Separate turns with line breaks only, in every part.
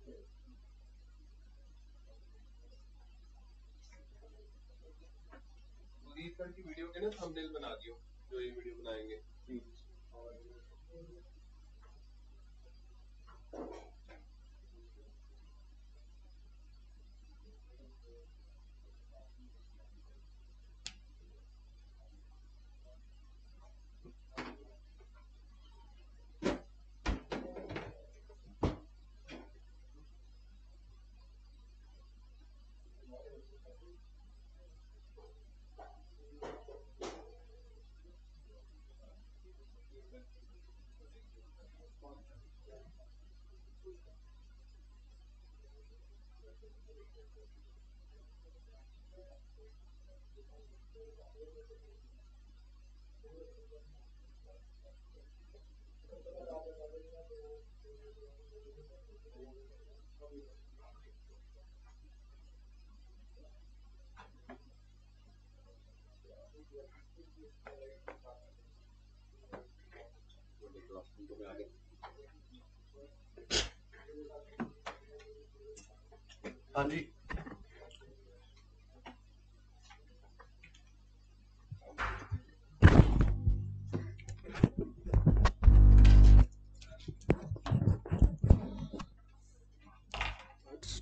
की वीडियो के ना थंबनेल बना दियो जो ये वीडियो बनाएंगे हम्म। और 安利。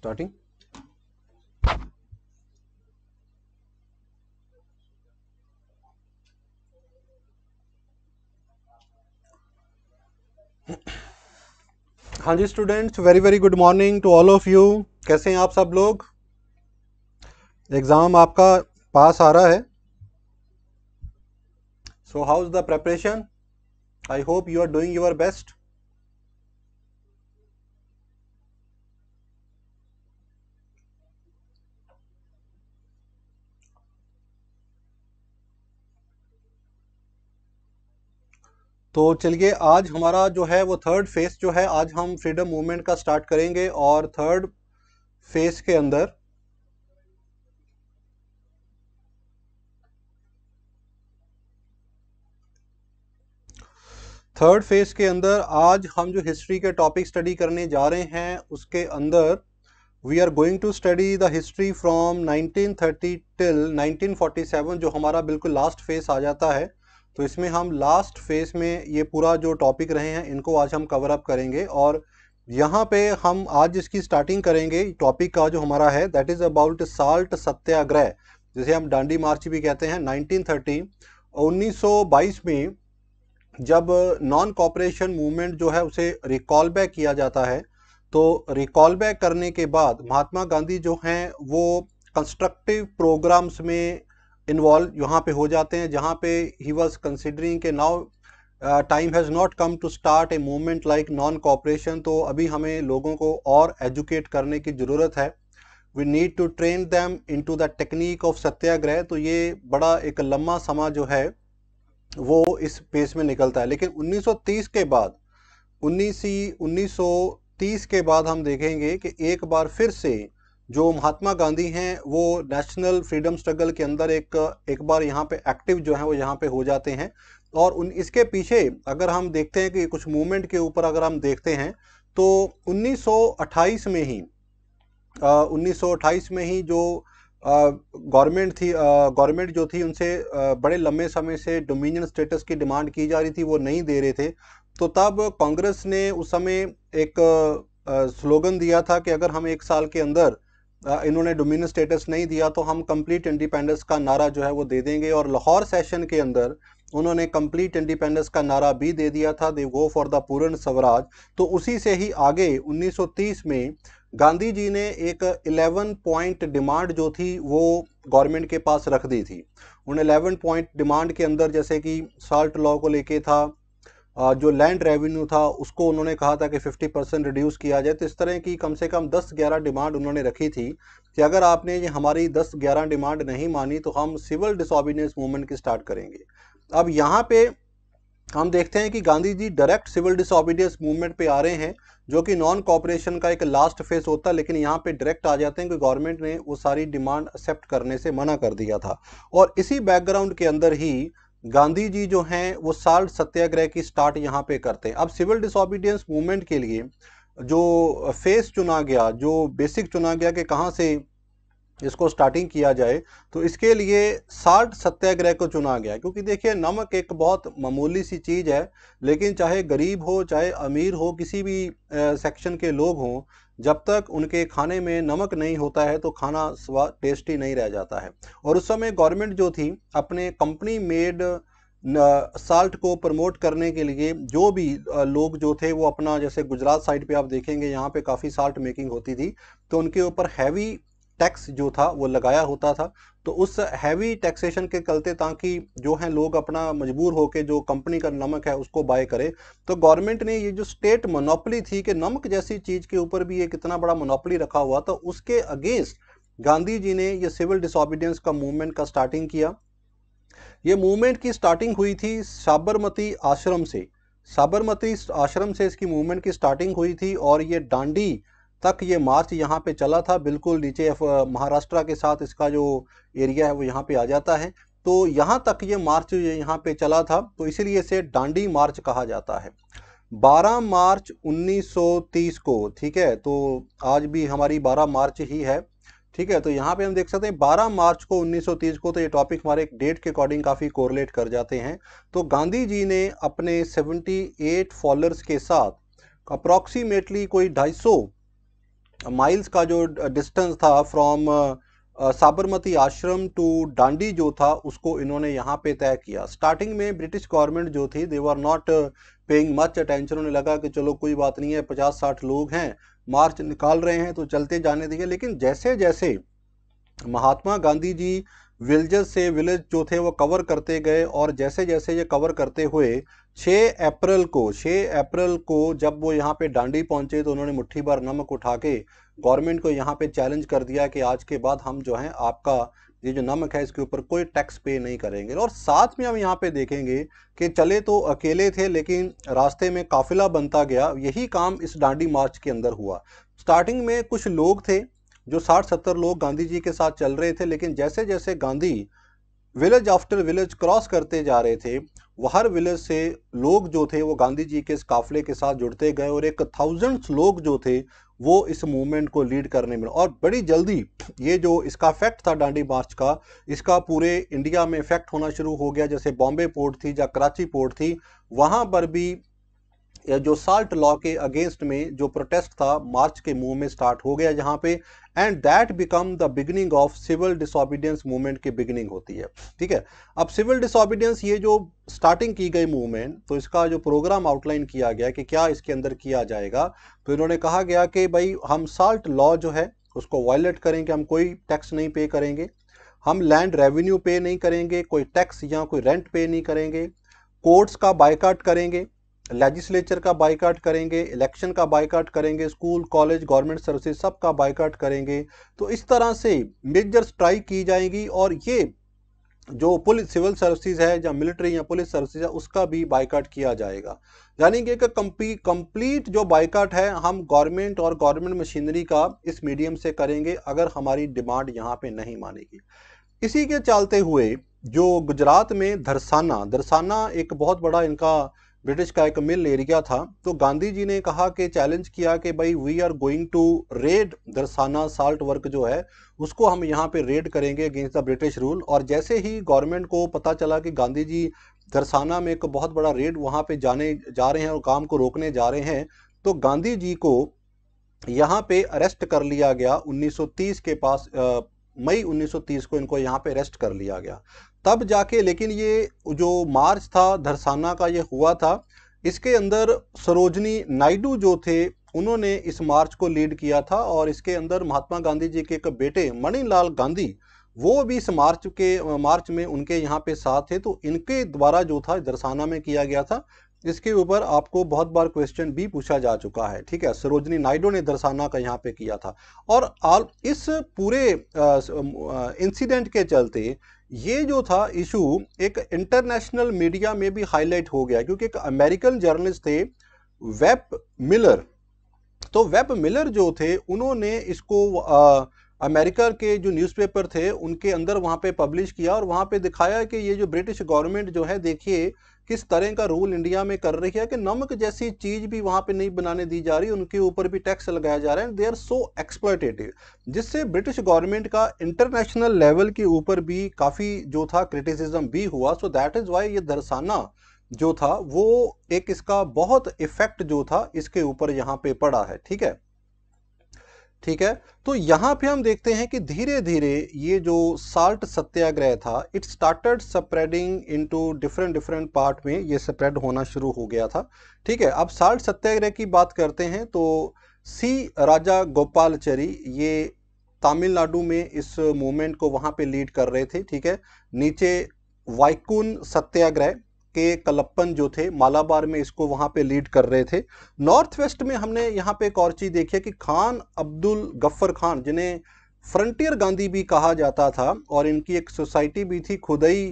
starting हाँ जी students very very good morning to all of you कैसे हैं आप सब लोग एग्ज़ाम आपका पास आ रहा है so how is the preparation I hope you are doing your best तो चलिए आज हमारा जो है वो थर्ड फेस जो है आज हम फ्रीडम मूवमेंट का स्टार्ट करेंगे और थर्ड फेस के अंदर थर्ड फेज के अंदर आज हम जो हिस्ट्री के टॉपिक स्टडी करने जा रहे हैं उसके अंदर we are going to study the history from 1930 till 1947 जो हमारा बिल्कुल लास्ट फेस आ जाता है तो इसमें हम लास्ट फेज में ये पूरा जो टॉपिक रहे हैं इनको आज हम कवर अप करेंगे और यहाँ पे हम आज इसकी स्टार्टिंग करेंगे टॉपिक का जो हमारा है that is about salt satyagraha जिसे हम डांडी मार्च भी कहते हैं 1930 1922 में जब नॉन कॉपरेशन मूवमेंट जो है उसे रिकॉल बैक किया जाता है तो रिकॉल बैक करने के बाद महात्मा गांधी जो हैं वो कंस्ट्रक्टिव प्रोग्राम्स में इन्वॉल्व यहाँ पे हो जाते हैं जहाँ पे ही वॉज कंसिडरिंग के now time has not come to start a movement like non cooperation तो अभी हमें लोगों को और एजुकेट करने की ज़रूरत है we need to train them into the technique of satyagraha तो ये बड़ा एक लम्बा समा जो है वो इस पेस में निकलता है लेकिन 1930 के बाद उन्नीस तीस के बाद हम देखेंगे कि एक बार फिर से जो महात्मा गांधी हैं वो नेशनल फ्रीडम स्ट्रगल के अंदर एक एक बार यहाँ पे एक्टिव जो है वो यहाँ पे हो जाते हैं और उन इसके पीछे अगर हम देखते हैं कि कुछ मूवमेंट के ऊपर अगर हम देखते हैं तो 1928 में ही आ, 1928 में ही जो गवर्नमेंट थी गवर्नमेंट जो थी उनसे आ, बड़े लंबे समय से डोमिनियन स्टेटस की डिमांड की जा रही थी वो नहीं दे रहे थे तो तब कांग्रेस ने उस समय एक स्लोगन दिया था कि अगर हम एक साल के अंदर इन्होंने डोमिन स्टेटस नहीं दिया तो हम कंप्लीट इंडिपेंडेंस का नारा जो है वो दे देंगे और लाहौर सेशन के अंदर उन्होंने कंप्लीट इंडिपेंडेंस का नारा भी दे दिया था दे गो फॉर द पूर्ण स्वराज तो उसी से ही आगे 1930 में गांधी जी ने एक 11 पॉइंट डिमांड जो थी वो गवर्नमेंट के पास रख दी थी उन 11 पॉइंट डिमांड के अंदर जैसे कि साल्ट लॉ को लेके था जो लैंड रेवेन्यू था उसको उन्होंने कहा था कि 50 परसेंट रिड्यूस किया जाए तो इस तरह की कम से कम 10-11 डिमांड उन्होंने रखी थी कि अगर आपने ये हमारी 10-11 डिमांड नहीं मानी तो हम सिविल डिसऑबिनेंस मूवमेंट की स्टार्ट करेंगे अब यहाँ पे हम देखते हैं कि Gandhi ji direct civil disobedience movement पर आ रहे हैं जो कि नॉन कॉपरेशन का एक लास्ट फेस होता है लेकिन यहाँ पे डायरेक्ट आ जाते हैं कि गवर्नमेंट ने वो सारी डिमांड एक्सेप्ट करने से मना कर दिया था और इसी बैकग्राउंड के अंदर ही गांधी जी जो हैं वो साल्ट सत्याग्रह की स्टार्ट यहाँ पे करते हैं अब सिविल डिसोबीडियंस मूवमेंट के लिए जो फेस चुना गया जो बेसिक चुना गया कि कहाँ से इसको स्टार्टिंग किया जाए तो इसके लिए साल्ट सत्याग्रह को चुना गया क्योंकि देखिए नमक एक बहुत मामूली सी चीज़ है लेकिन चाहे गरीब हो चाहे अमीर हो किसी भी सेक्शन के लोग हों जब तक उनके खाने में नमक नहीं होता है तो खाना स्वा टेस्टी नहीं रह जाता है और उस समय गवर्नमेंट जो थी अपने कंपनी मेड साल्ट को प्रमोट करने के लिए जो भी लोग जो थे वो अपना जैसे गुजरात साइड पे आप देखेंगे यहाँ पे काफ़ी साल्ट मेकिंग होती थी तो उनके ऊपर हैवी टैक्स जो था वो लगाया होता था तो उस हैवी टैक्सेशन के चलते ताकि जो है लोग अपना मजबूर होकर जो कंपनी का नमक है उसको बाय करे तो गवर्नमेंट ने ये जो स्टेट मोनोपली थी कि नमक जैसी चीज़ के ऊपर भी ये कितना बड़ा मोनोपली रखा हुआ था उसके अगेंस्ट गांधी जी ने ये सिविल डिसऑबिडियंस का मूवमेंट का स्टार्टिंग किया ये मूवमेंट की स्टार्टिंग हुई थी साबरमती आश्रम से साबरमती आश्रम से इसकी मूवमेंट की स्टार्टिंग हुई थी और ये डांडी तक ये मार्च यहाँ पे चला था बिल्कुल नीचे महाराष्ट्र के साथ इसका जो एरिया है वो यहाँ पे आ जाता है तो यहाँ तक ये मार्च यहाँ पे चला था तो इसीलिए इसे डांडी मार्च कहा जाता है 12 मार्च 1930 को ठीक है तो आज भी हमारी 12 मार्च ही है ठीक है तो यहाँ पे हम देख सकते हैं 12 मार्च को 1930 को तो ये टॉपिक हमारे डेट के अकॉर्डिंग काफ़ी कोरलेट कर जाते हैं तो गांधी जी ने अपने 78 फॉलोअर्स के साथ अप्रॉक्सीमेटली कोई 250 माइल्स का जो डिस्टेंस था फ्रॉम साबरमती आश्रम टू डांडी जो था उसको इन्होंने यहाँ पे तय किया स्टार्टिंग में ब्रिटिश गवर्नमेंट जो थी they were not paying much attention उन्हें लगा कि चलो कोई बात नहीं है पचास साठ लोग हैं मार्च निकाल रहे हैं तो चलते जाने दिए लेकिन जैसे जैसे महात्मा गांधी जी विलेजेस से विलेज जो थे वो कवर करते गए और जैसे जैसे ये कवर करते हुए 6 अप्रैल को 6 अप्रैल को जब वो यहाँ पे डांडी पहुंचे तो उन्होंने मुट्ठी भर नमक उठा के गवर्नमेंट को यहाँ पे चैलेंज कर दिया कि आज के बाद हम जो है आपका ये जो नमक है इसके ऊपर कोई टैक्स पे नहीं करेंगे और साथ में हम यहाँ पे देखेंगे कि चले तो अकेले थे लेकिन रास्ते में काफिला बनता गया यही काम इस डांडी मार्च के अंदर हुआ स्टार्टिंग में कुछ लोग थे जो साठ सत्तर लोग गांधी जी के साथ चल रहे थे लेकिन जैसे जैसे Gandhi village after village cross करते जा रहे थे वो हर विलेज से लोग जो थे वो गांधी जी के इस काफिले के साथ जुड़ते गए और एक थाउजेंड्स लोग जो थे वो इस मूवमेंट को लीड करने में और बड़ी जल्दी ये जो इसका इफेक्ट था डांडी मार्च का इसका पूरे इंडिया में इफेक्ट होना शुरू हो गया जैसे बॉम्बे पोर्ट थी या कराची पोर्ट थी वहाँ पर भी जो साल्ट लॉ के अगेंस्ट में जो प्रोटेस्ट था मार्च के मूव में स्टार्ट हो गया जहाँ पे and that become the beginning of civil disobedience movement की बिगनिंग होती है ठीक है अब सिविल डिसोबीडियंस ये जो स्टार्टिंग की गई मूवमेंट तो इसका जो प्रोग्राम आउटलाइन किया गया कि क्या इसके अंदर किया जाएगा तो इन्होंने कहा गया कि भाई हम साल्ट लॉ जो है उसको वायलेट करेंगे हम कोई टैक्स नहीं पे करेंगे हम लैंड रेवेन्यू पे नहीं करेंगे कोई टैक्स या कोई रेंट पे नहीं करेंगे कोर्ट्स का बाइकाट करेंगे लेजिस्लेचर का बाइकाट करेंगे इलेक्शन का बाइकाट करेंगे स्कूल कॉलेज गवर्नमेंट सर्विसेज सब का बाइकाट करेंगे तो इस तरह से मेजर स्ट्राइक की जाएंगी और ये जो पुलिस सिविल सर्विसेज है या मिलिट्री या पुलिस सर्विसेज है उसका भी बाइकाट किया जाएगा यानी कि एक कंप्लीट जो बाइकाट है हम गवर्नमेंट और गवर्नमेंट मशीनरी का इस मीडियम से करेंगे अगर हमारी डिमांड यहाँ पे नहीं मानेगी इसी के चलते हुए जो गुजरात में धरसाना धरसाना एक बहुत बड़ा इनका ब्रिटिश का एक मिल एरिया था तो गांधी जी ने कहा कि चैलेंज किया कि भाई we are going to raid Dharasana salt work जो है उसको हम यहाँ पे रेड करेंगे अगेंस्ट द ब्रिटिश रूल और जैसे ही गवर्नमेंट को पता चला कि गांधी जी दरसाना में एक बहुत बड़ा रेड वहाँ पे जाने जा रहे हैं और काम को रोकने जा रहे हैं तो गांधी जी को यहाँ पे अरेस्ट कर लिया गया 1930 के पास आ, मई 1930 को इनको यहाँ पे अरेस्ट कर लिया गया तब जाके लेकिन ये जो मार्च था धरसाना का ये हुआ था इसके अंदर सरोजनी नायडू जो थे उन्होंने इस मार्च को लीड किया था और इसके अंदर महात्मा गांधी जी के एक बेटे मणिलाल गांधी वो भी इस मार्च के मार्च में उनके यहाँ पे साथ थे तो इनके द्वारा जो था दरसाना में किया गया था इसके ऊपर आपको बहुत बार क्वेश्चन भी पूछा जा चुका है ठीक है सरोजनी नायडू ने दरसाना का यहाँ पे किया था और आल इस पूरे इंसिडेंट के चलते ये जो था इशू एक इंटरनेशनल मीडिया में भी हाईलाइट हो गया क्योंकि एक अमेरिकन जर्नलिस्ट थे वेब मिलर तो वेब मिलर जो थे उन्होंने इसको आ, अमेरिका के जो न्यूज़पेपर थे उनके अंदर वहाँ पे पब्लिश किया और वहाँ पे दिखाया कि ये जो ब्रिटिश गवर्नमेंट जो है देखिए किस तरह का रूल इंडिया में कर रही है कि नमक जैसी चीज भी वहां पे नहीं बनाने दी जा रही उनके ऊपर भी टैक्स लगाया जा रहा है दे आर सो एक्सप्लॉयटेटिव जिससे ब्रिटिश गवर्नमेंट का इंटरनेशनल लेवल के ऊपर भी काफ़ी जो था क्रिटिसिज्म भी हुआ सो दैट इज़ वाई ये दर्शाना जो था वो एक इसका बहुत इफेक्ट जो था इसके ऊपर यहाँ पे पड़ा है ठीक है ठीक है तो यहां पे हम देखते हैं कि धीरे धीरे ये जो साल्ट सत्याग्रह था it started spreading into different different part में ये स्प्रेड होना शुरू हो गया था ठीक है अब साल्ट सत्याग्रह की बात करते हैं तो सी राजा गोपालचरी ये तमिलनाडु में इस मूवमेंट को वहां पे लीड कर रहे थे ठीक है नीचे वाइकुन सत्याग्रह के कलप्पन जो थे मालाबार में इसको वहाँ पे लीड कर रहे थे नॉर्थ वेस्ट में हमने यहाँ पे एक और चीज़ देखी कि खान अब्दुल गफ्फर खान जिन्हें फ्रंटियर गांधी भी कहा जाता था और इनकी एक सोसाइटी भी थी खुदई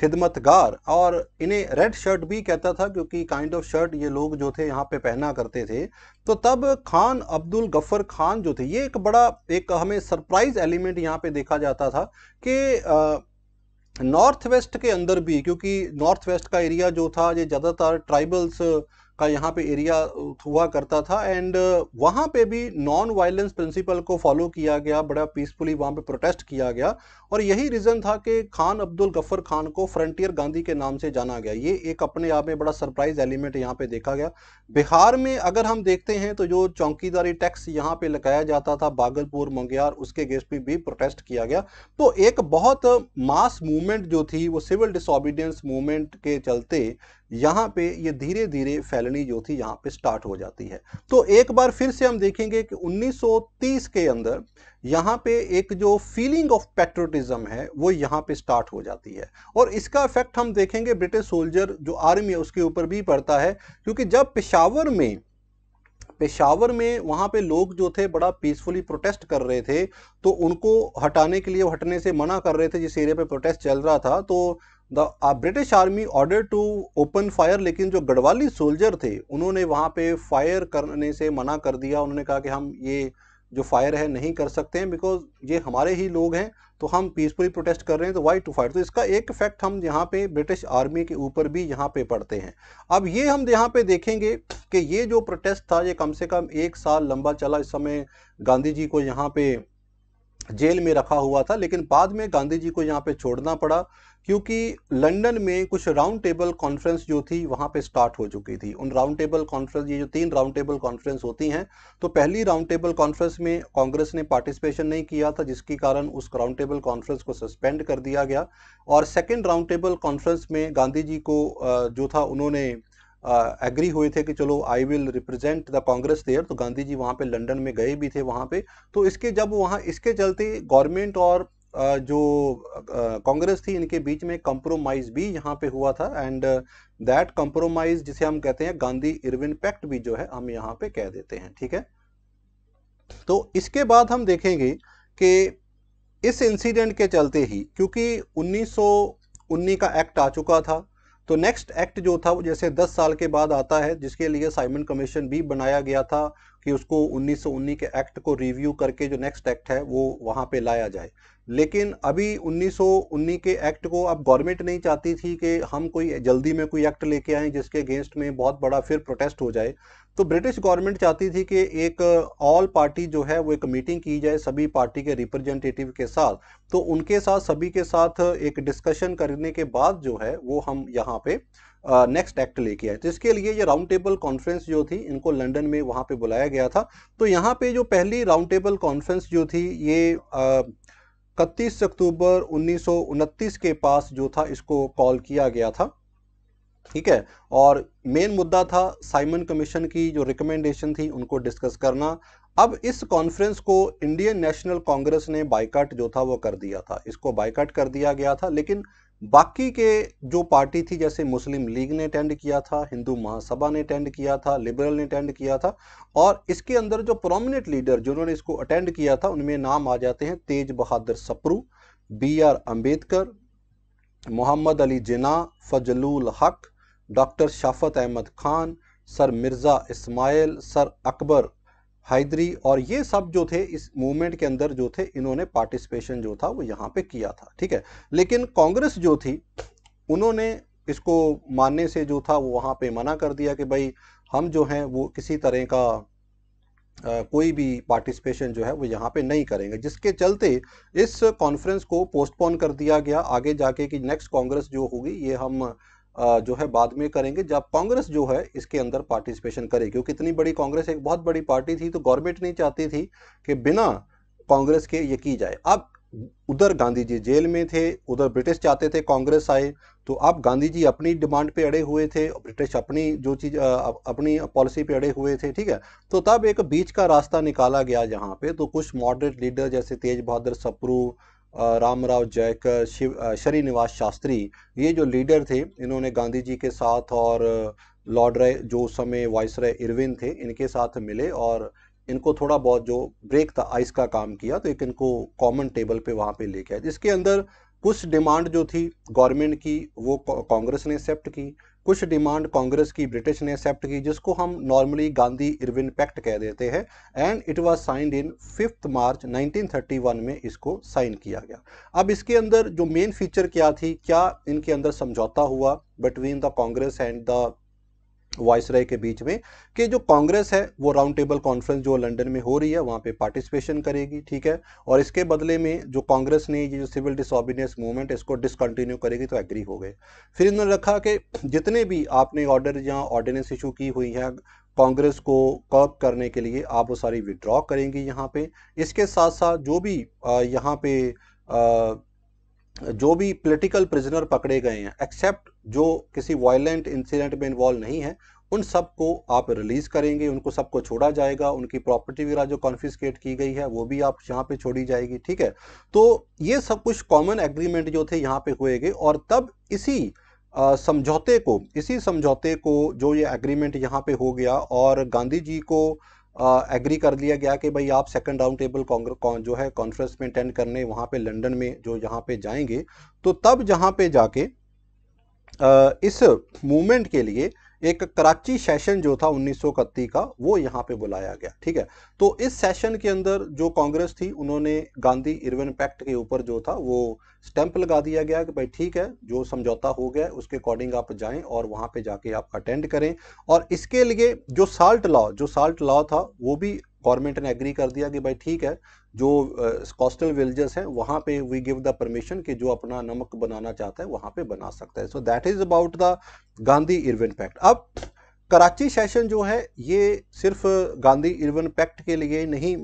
खिदमतगार और इन्हें रेड शर्ट भी कहता था क्योंकि काइंड ऑफ शर्ट ये लोग जो थे यहाँ पे पहना करते थे तो तब खान अब्दुल गफ़र खान जो थे ये एक बड़ा एक हमें सरप्राइज़ एलिमेंट यहाँ पे देखा जाता था कि नॉर्थ वेस्ट के अंदर भी क्योंकि नॉर्थ वेस्ट का एरिया जो था ये ज़्यादातर ट्राइबल्स का यहाँ पे एरिया हुआ करता था एंड वहाँ पे भी नॉन वायलेंस प्रिंसिपल को फॉलो किया गया बड़ा पीसफुली वहाँ पे प्रोटेस्ट किया गया और यही रीज़न था कि खान अब्दुल गफ़र खान को फ्रंटियर गांधी के नाम से जाना गया ये एक अपने आप में बड़ा सरप्राइज एलिमेंट यहाँ पे देखा गया बिहार में अगर हम देखते हैं तो जो चौकीदारी टैक्स यहाँ पे लगाया जाता था बागलपुर मंगियार उसके अगेंस्ट में भी प्रोटेस्ट किया गया तो एक बहुत मास मूवमेंट जो थी वो सिविल डिसोबीडियंस मूवमेंट के चलते यहाँ पे ये धीरे धीरे फैलनी जो थी यहाँ पे स्टार्ट हो जाती है तो एक बार फिर से हम देखेंगे कि 1930 के अंदर यहाँ पे एक जो फीलिंग ऑफ पेट्रोटिज्म है वो यहाँ पे स्टार्ट हो जाती है और इसका इफेक्ट हम देखेंगे ब्रिटिश सोल्जर जो आर्मी है उसके ऊपर भी पड़ता है क्योंकि जब पेशावर में पेशावर में वहाँ पे लोग जो थे बड़ा पीसफुली प्रोटेस्ट कर रहे थे तो उनको हटाने के लिए हटने से मना कर रहे थे जिस एरिया पे प्रोटेस्ट चल रहा था तो the British army order to open fire लेकिन जो गढ़वाली सोल्जर थे उन्होंने वहाँ पे फायर करने से मना कर दिया उन्होंने कहा कि हम ये जो फायर है नहीं कर सकते हैं बिकॉज ये हमारे ही लोग हैं तो हम पीसफुली प्रोटेस्ट कर रहे हैं तो वाई टू फायर तो इसका एक इफेक्ट हम यहाँ पे ब्रिटिश आर्मी के ऊपर भी यहाँ पे पढ़ते हैं अब ये हम यहाँ पे देखेंगे कि ये जो प्रोटेस्ट था ये कम से कम एक साल लंबा चला इस समय गांधी जी को यहाँ पे जेल में रखा हुआ था लेकिन बाद में गांधी जी को यहाँ पे छोड़ना पड़ा क्योंकि लंदन में कुछ राउंड टेबल कॉन्फ्रेंस जो थी वहाँ पे स्टार्ट हो चुकी थी उन राउंड टेबल कॉन्फ्रेंस ये जो तीन राउंड टेबल कॉन्फ्रेंस होती हैं तो पहली राउंड टेबल कॉन्फ्रेंस में कांग्रेस ने पार्टिसिपेशन नहीं किया था जिसके कारण उस राउंड टेबल कॉन्फ्रेंस को सस्पेंड कर दिया गया और सेकेंड राउंड टेबल कॉन्फ्रेंस में गांधी जी को जो था उन्होंने एग्री हुए थे कि चलो I will represent the Congress there तो गांधी जी वहाँ पे लंदन में गए भी थे वहाँ पे तो इसके जब वहाँ इसके चलते गवर्नमेंट और जो कांग्रेस थी इनके बीच में कंप्रोमाइज़ भी यहाँ पे हुआ था एंड दैट कंप्रोमाइज़ जिसे हम कहते हैं गांधी इरविन पैक्ट भी जो है हम यहाँ पे कह देते हैं ठीक है तो इसके बाद हम देखेंगे कि इस इंसिडेंट के चलते ही क्योंकि 1919 का एक्ट आ चुका था तो नेक्स्ट एक्ट जो था वो जैसे 10 साल के बाद आता है जिसके लिए साइमन कमीशन भी बनाया गया था कि उसको 1919 के एक्ट को रिव्यू करके जो नेक्स्ट एक्ट है वो वहाँ पे लाया जाए लेकिन अभी 1919 के एक्ट को अब गवर्नमेंट नहीं चाहती थी कि हम कोई जल्दी में कोई एक्ट लेके आए जिसके अगेंस्ट में बहुत बड़ा फिर प्रोटेस्ट हो जाए तो ब्रिटिश गवर्नमेंट चाहती थी कि एक ऑल पार्टी जो है वो एक मीटिंग की जाए सभी पार्टी के रिप्रेजेंटेटिव के साथ तो उनके साथ सभी के साथ एक डिस्कशन करने के बाद जो है वो हम यहाँ पे नेक्स्ट एक्ट लेके आए तो इसके लिए ये राउंड टेबल कॉन्फ्रेंस जो थी इनको लंदन में वहाँ पे बुलाया गया था तो यहाँ पे जो पहली राउंड टेबल कॉन्फ्रेंस जो थी ये इकतीस अक्टूबर उन्नीस के पास जो था इसको कॉल किया गया था ठीक है और मेन मुद्दा था साइमन कमीशन की जो रिकमेंडेशन थी उनको डिस्कस करना अब इस कॉन्फ्रेंस को इंडियन नेशनल कांग्रेस ने बाइकाट जो था वो कर दिया था इसको बाइकाट कर दिया गया था लेकिन बाकी के जो पार्टी थी जैसे मुस्लिम लीग ने अटेंड किया था हिंदू महासभा ने अटेंड किया था लिबरल ने अटेंड किया था और इसके अंदर जो प्रोमिनेंट लीडर जिन्होंने इसको अटेंड किया था उनमें नाम आ जाते हैं Tej Bahadur Sapru B R Ambedkar Mohammad Ali Jinnah Fazlul Haq doctor Shafaat Ahmad Khan sir Mirza Ismail sir Akbar Hydari और ये सब जो थे इस मूवमेंट के अंदर जो थे इन्होंने पार्टिसिपेशन जो था वो यहाँ पे किया था ठीक है लेकिन कांग्रेस जो थी उन्होंने इसको मानने से जो था वो वहाँ पे मना कर दिया कि भाई हम जो हैं वो किसी तरह का आ, कोई भी पार्टिसिपेशन जो है वो यहाँ पे नहीं करेंगे जिसके चलते इस कॉन्फ्रेंस को पोस्टपोन कर दिया गया आगे जाके कि नेक्स्ट कांग्रेस जो होगी ये हम जो है बाद में करेंगे जब कांग्रेस जो है इसके अंदर पार्टिसिपेशन करे क्योंकि इतनी बड़ी कांग्रेस एक बहुत बड़ी पार्टी थी तो गवर्नमेंट नहीं चाहती थी कि बिना कांग्रेस के ये की जाए अब उधर गांधी जी जेल में थे उधर ब्रिटिश चाहते थे कांग्रेस आए तो अब गांधी जी अपनी डिमांड पे अड़े हुए थे ब्रिटिश अपनी जो चीज़ अपनी पॉलिसी पे अड़े हुए थे ठीक है तो तब एक बीच का रास्ता निकाला गया यहाँ पे तो कुछ मॉडरेट लीडर जैसे तेज बहादुर सप्रू रामराव जयकर शिव श्रीनिवास शास्त्री ये जो लीडर थे इन्होंने गांधी जी के साथ और लॉर्ड रे जो उस समय वाइस रे इरविन थे इनके साथ मिले और इनको थोड़ा बहुत जो ब्रेक था आइस का काम किया तो एक इनको कॉमन टेबल पे वहाँ पे लेके आए जिसके अंदर कुछ डिमांड जो थी गवर्नमेंट की वो कांग्रेस ने एक्सेप्ट की कुछ डिमांड कांग्रेस की ब्रिटिश ने एक्सेप्ट की जिसको हम नॉर्मली गांधी इरविन पैक्ट कह देते हैं and it was signed in fifth March 1931 में इसको साइन किया गया अब इसके अंदर जो मेन फीचर क्या थी क्या इनके अंदर समझौता हुआ between the Congress and the viceroy के बीच में कि जो कांग्रेस है वो राउंड टेबल कॉन्फ्रेंस जो लंदन में हो रही है वहाँ पे पार्टिसिपेशन करेगी ठीक है और इसके बदले में जो कांग्रेस ने ये जो सिविल डिसऑबीडियंस मूवमेंट इसको डिसकंटिन्यू करेगी तो एग्री हो गए फिर इन्होंने रखा कि जितने भी आपने ऑर्डर या ऑर्डिनेंस इशू की हुई है कांग्रेस को कर्ब करने के लिए आप वो सारी विड्रॉ करेंगी यहाँ पे इसके साथ साथ जो भी यहाँ पे आ, जो भी पोलिटिकल प्रिजनर पकड़े गए हैं एक्सेप्ट जो किसी वायलेंट इंसिडेंट में इन्वॉल्व नहीं है उन सबको आप रिलीज़ करेंगे उनको सबको छोड़ा जाएगा उनकी प्रॉपर्टी वगैरह जो कॉन्फिस्केट की गई है वो भी आप यहाँ पे छोड़ी जाएगी ठीक है तो ये सब कुछ कॉमन एग्रीमेंट जो थे यहाँ पे हुए गए और तब इसी समझौते को इसी समझौते को जो ये एग्रीमेंट यहाँ पे हो गया और गांधी जी को एग्री कर लिया गया कि भाई आप सेकंड राउंड टेबल कांग्रेस जो है कॉन्फ्रेंस में अटेंड करने वहाँ पे लंदन में जो यहाँ पे जाएंगे तो तब जहाँ पे जाके इस मूवमेंट के लिए एक कराची सेशन जो था उन्नीस का वो यहाँ पे बुलाया गया ठीक है तो इस सेशन के अंदर जो कांग्रेस थी उन्होंने गांधी इरविन पैक्ट के ऊपर जो था वो स्टैंप लगा दिया गया कि भाई ठीक है जो समझौता हो गया उसके अकॉर्डिंग आप जाएं और वहाँ पे जाके आप अटेंड करें और इसके लिए जो साल्ट लॉ जो साल्ट लॉ था वो भी गवर्नमेंट ने एग्री कर दिया कि भाई ठीक है जो कोस्टल विलेजेस हैं वहाँ पे वी गिव द परमिशन कि जो अपना नमक बनाना चाहता है वहाँ पे बना सकता है so that is about the Gandhi Irwin pact अब कराची सेशन जो है ये सिर्फ गांधी इरविन पैक्ट के लिए नहीं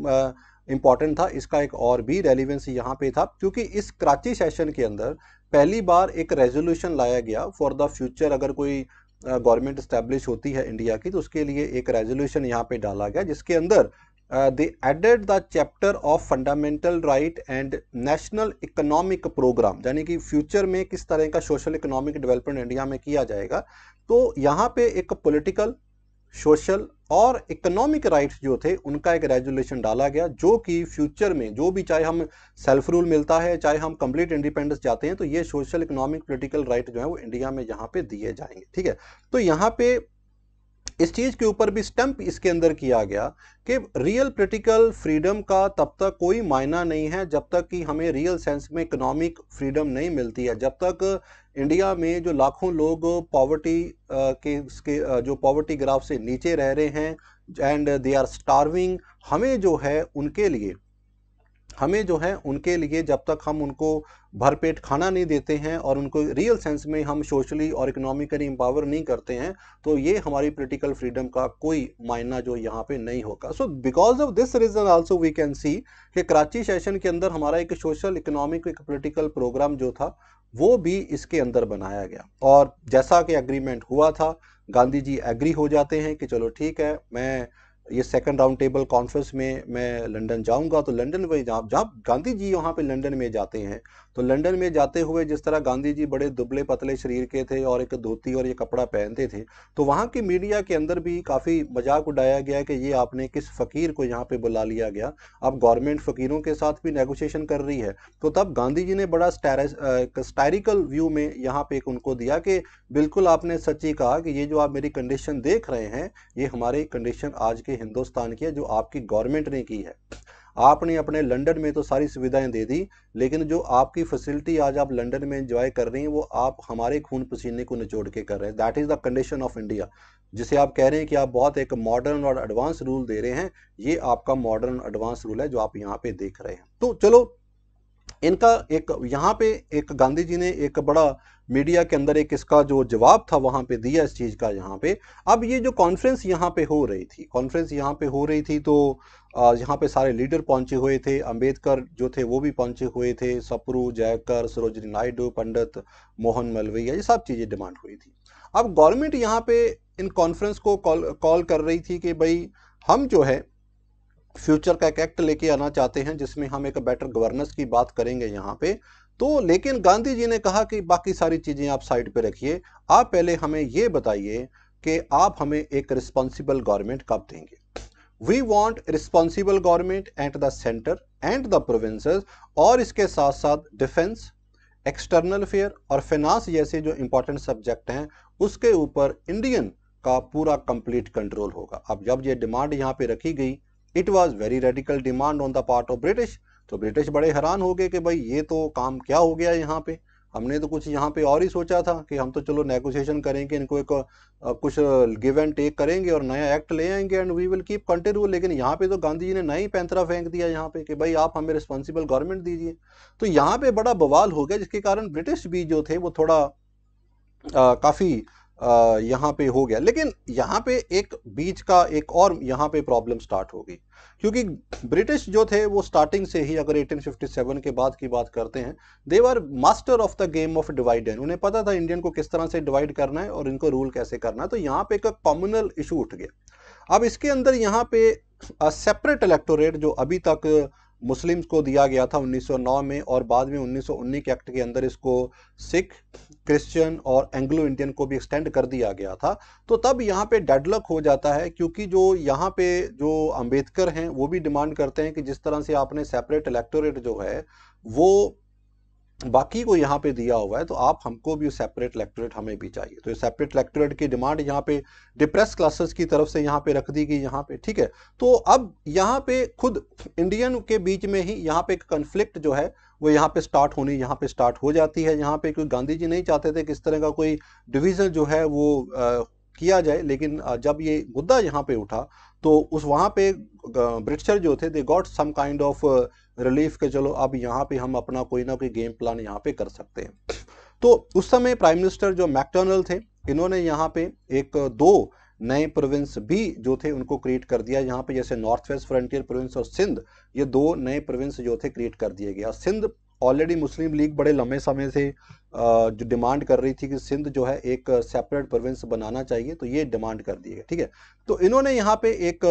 इम्पॉर्टेंट uh, था इसका एक और भी रेलिवेंस यहाँ पे था क्योंकि इस कराची सेशन के अंदर पहली बार एक रेजोल्यूशन लाया गया फॉर द फ्यूचर अगर कोई गवर्नमेंट uh, इस्टेब्लिश होती है इंडिया की तो उसके लिए एक रेजोल्यूशन यहाँ पे डाला गया जिसके अंदर Uh, they added the chapter of fundamental right and national economic program यानी कि फ्यूचर में किस तरह का सोशल इकोनॉमिक development इंडिया में किया जाएगा तो यहाँ पे एक political सोशल और इकोनॉमिक राइट्स जो थे उनका एक रेजुलेशन डाला गया जो कि फ्यूचर में जो भी चाहे हम सेल्फ रूल मिलता है चाहे हम कंप्लीट इंडिपेंडेंस जाते हैं तो ये सोशल इकोनॉमिक पॉलिटिकल राइट जो है वो इंडिया में यहाँ पे दिए जाएंगे ठीक है तो यहाँ पे इस चीज़ के ऊपर भी स्टम्प इसके अंदर किया गया कि रियल पोलिटिकल फ्रीडम का तब तक कोई मायना नहीं है जब तक कि हमें रियल सेंस में इकोनॉमिक फ्रीडम नहीं मिलती है जब तक इंडिया में जो लाखों लोग पॉवर्टी के, के जो पॉवर्टी ग्राफ से नीचे रह रहे हैं एंड दे आर स्टारविंग हमें जो है उनके लिए हमें जो है उनके लिए जब तक हम उनको भरपेट खाना नहीं देते हैं और उनको रियल सेंस में हम सोशली और इकोनॉमिकली एम्पावर नहीं करते हैं तो ये हमारी पोलिटिकल फ्रीडम का कोई मायना जो यहाँ पे नहीं होगा so because of this reason also we can see कि कराची सेशन के अंदर हमारा एक सोशल इकोनॉमिक एक पोलिटिकल प्रोग्राम जो था वो भी इसके अंदर बनाया गया और जैसा कि एग्रीमेंट हुआ था गांधी जी एग्री हो जाते हैं कि चलो ठीक है मैं ये सेकंड राउंड टेबल कॉन्फ्रेंस में मैं लंदन जाऊंगा तो लंदन वही जहाँ जहाँ गांधी जी वहाँ पे लंदन में जाते हैं तो लंदन में जाते हुए जिस तरह गांधी जी बड़े दुबले पतले शरीर के थे और एक धोती और ये कपड़ा पहनते थे तो वहाँ की मीडिया के अंदर भी काफ़ी मजाक उड़ाया गया कि ये आपने किस फ़कीर को यहाँ पे बुला लिया गया अब गवर्नमेंट फ़कीरों के साथ भी नेगोशिएशन कर रही है तो तब गांधी जी ने बड़ा स्टैरिकल व्यू में यहाँ पे एक उनको दिया कि बिल्कुल आपने सच्ची कहा कि ये जो आप मेरी कंडीशन देख रहे हैं ये हमारी कंडीशन आज के हिंदुस्तान की है जो आपकी गवर्नमेंट ने की है आपने अपने लंदन में तो सारी सुविधाएं दे दी लेकिन जो आपकी फैसिलिटी आज आप लंदन में इंजॉय कर रहे हैं वो आप हमारे खून पसीने को निचोड़ के कर रहे हैं that is the condition of India जिसे आप कह रहे हैं कि आप बहुत एक मॉडर्न और एडवांस रूल दे रहे हैं ये आपका मॉडर्न एडवांस रूल है जो आप यहाँ पे देख रहे हैं तो चलो इनका एक यहाँ पे एक गांधी जी ने एक बड़ा मीडिया के अंदर एक इसका जो जवाब था वहाँ पे दिया इस चीज़ का यहाँ पे अब ये जो कॉन्फ्रेंस यहाँ पे हो रही थी कॉन्फ्रेंस यहाँ पे हो रही थी तो यहाँ पे सारे लीडर पहुँचे हुए थे अंबेडकर जो थे वो भी पहुँचे हुए थे सपरू जयकर सरोजनी नायडू पंडित मोहन मलवैया ये सब चीज़ें डिमांड हुई थी अब गवर्नमेंट यहाँ पे इन कॉन्फ्रेंस को कॉल कॉल कर रही थी कि भाई हम जो है फ्यूचर का एक एक्ट लेके आना चाहते हैं जिसमें हम एक बेटर गवर्नेंस की बात करेंगे यहाँ पे तो लेकिन गांधी जी ने कहा कि बाकी सारी चीज़ें आप साइड पे रखिए आप पहले हमें ये बताइए कि आप हमें एक रिस्पॉन्सिबल गवर्नमेंट कब देंगे we want responsible government at the centre and the province और इसके साथ साथ डिफेंस एक्सटर्नल अफेयर और फिनांस जैसे जो इंपॉर्टेंट सब्जेक्ट हैं उसके ऊपर इंडियन का पूरा कंप्लीट कंट्रोल होगा अब जब ये डिमांड यहाँ पे रखी गई it was very radical demand on the part of British तो ब्रिटिश बड़े हैरान हो गए कि भाई ये तो काम क्या हो गया यहाँ पे हमने तो कुछ यहाँ पे और ही सोचा था कि हम तो चलो नेगोशिएशन करेंगे इनको एक कुछ गिव एंड टेक करेंगे और नया एक्ट ले आएंगे and we will keep continue लेकिन यहाँ पे तो गांधी जी ने नई पैंतरा फेंक दिया यहाँ पे कि भाई आप हमें रिस्पॉन्सिबल गवर्नमेंट दीजिए तो यहाँ पे बड़ा बवाल हो गया जिसके कारण ब्रिटिश भी जो थे वो थोड़ा काफ़ी यहाँ पे हो गया लेकिन यहाँ पे एक बीच का एक और यहाँ पे प्रॉब्लम स्टार्ट गई क्योंकि ब्रिटिश जो थे वो स्टार्टिंग से ही अगर 1857 के बाद की बात करते हैं they were master of the game of divide and उन्हें पता था इंडियन को किस तरह से डिवाइड करना है और इनको रूल कैसे करना है तो यहाँ पे एक कॉमनल इशू उठ गया अब इसके अंदर यहाँ पे सेपरेट इलेक्टोरेट जो अभी तक मुस्लिम्स को दिया गया था 1909 में और बाद में 1919 के एक्ट के अंदर इसको सिख क्रिश्चियन और एंग्लो इंडियन को भी एक्सटेंड कर दिया गया था तो तब यहाँ पे डेडलक हो जाता है क्योंकि जो यहाँ पे जो अंबेडकर हैं वो भी डिमांड करते हैं कि जिस तरह से आपने सेपरेट इलेक्टोरेट जो है वो बाकी को यहाँ पे दिया हुआ है तो आप हमको भी सेपरेट लेक्टोरेट हमें भी चाहिए तो सेपरेट लेक्टोरेट की डिमांड यहाँ पे डिप्रेस क्लासेस की तरफ से यहाँ पे रख दी गई यहाँ पे ठीक है तो अब यहाँ पे खुद इंडियन के बीच में ही यहाँ पे कन्फ्लिक्ट जो है वो यहाँ पे स्टार्ट होनी यहाँ पे स्टार्ट हो जाती है यहाँ पे क्योंकि गांधी जी नहीं चाहते थे कि इस तरह का कोई डिविजन जो है वो आ, किया जाए लेकिन जब ये मुद्दा यहाँ पे उठा तो उस वहाँ पे ब्रिटिशर जो थे they got some kind of relief के चलो अब यहाँ पे हम अपना कोई ना कोई गेम प्लान यहाँ पे कर सकते हैं तो उस समय प्राइम मिनिस्टर जो मैकडोनल्ड थे इन्होंने यहाँ पे एक दो नए प्रोविंस भी जो थे उनको क्रिएट कर दिया यहाँ पे जैसे नॉर्थ वेस्ट फ्रंटियर प्रोविंस और सिंध ये दो नए प्रोविंस जो थे क्रिएट कर दिए गए सिंध ऑलरेडी मुस्लिम लीग बड़े लंबे समय से जो डिमांड कर रही थी कि सिंध जो है एक सेपरेट प्रोविंस बनाना चाहिए तो ये डिमांड कर दी है ठीक है तो इन्होंने यहाँ पे एक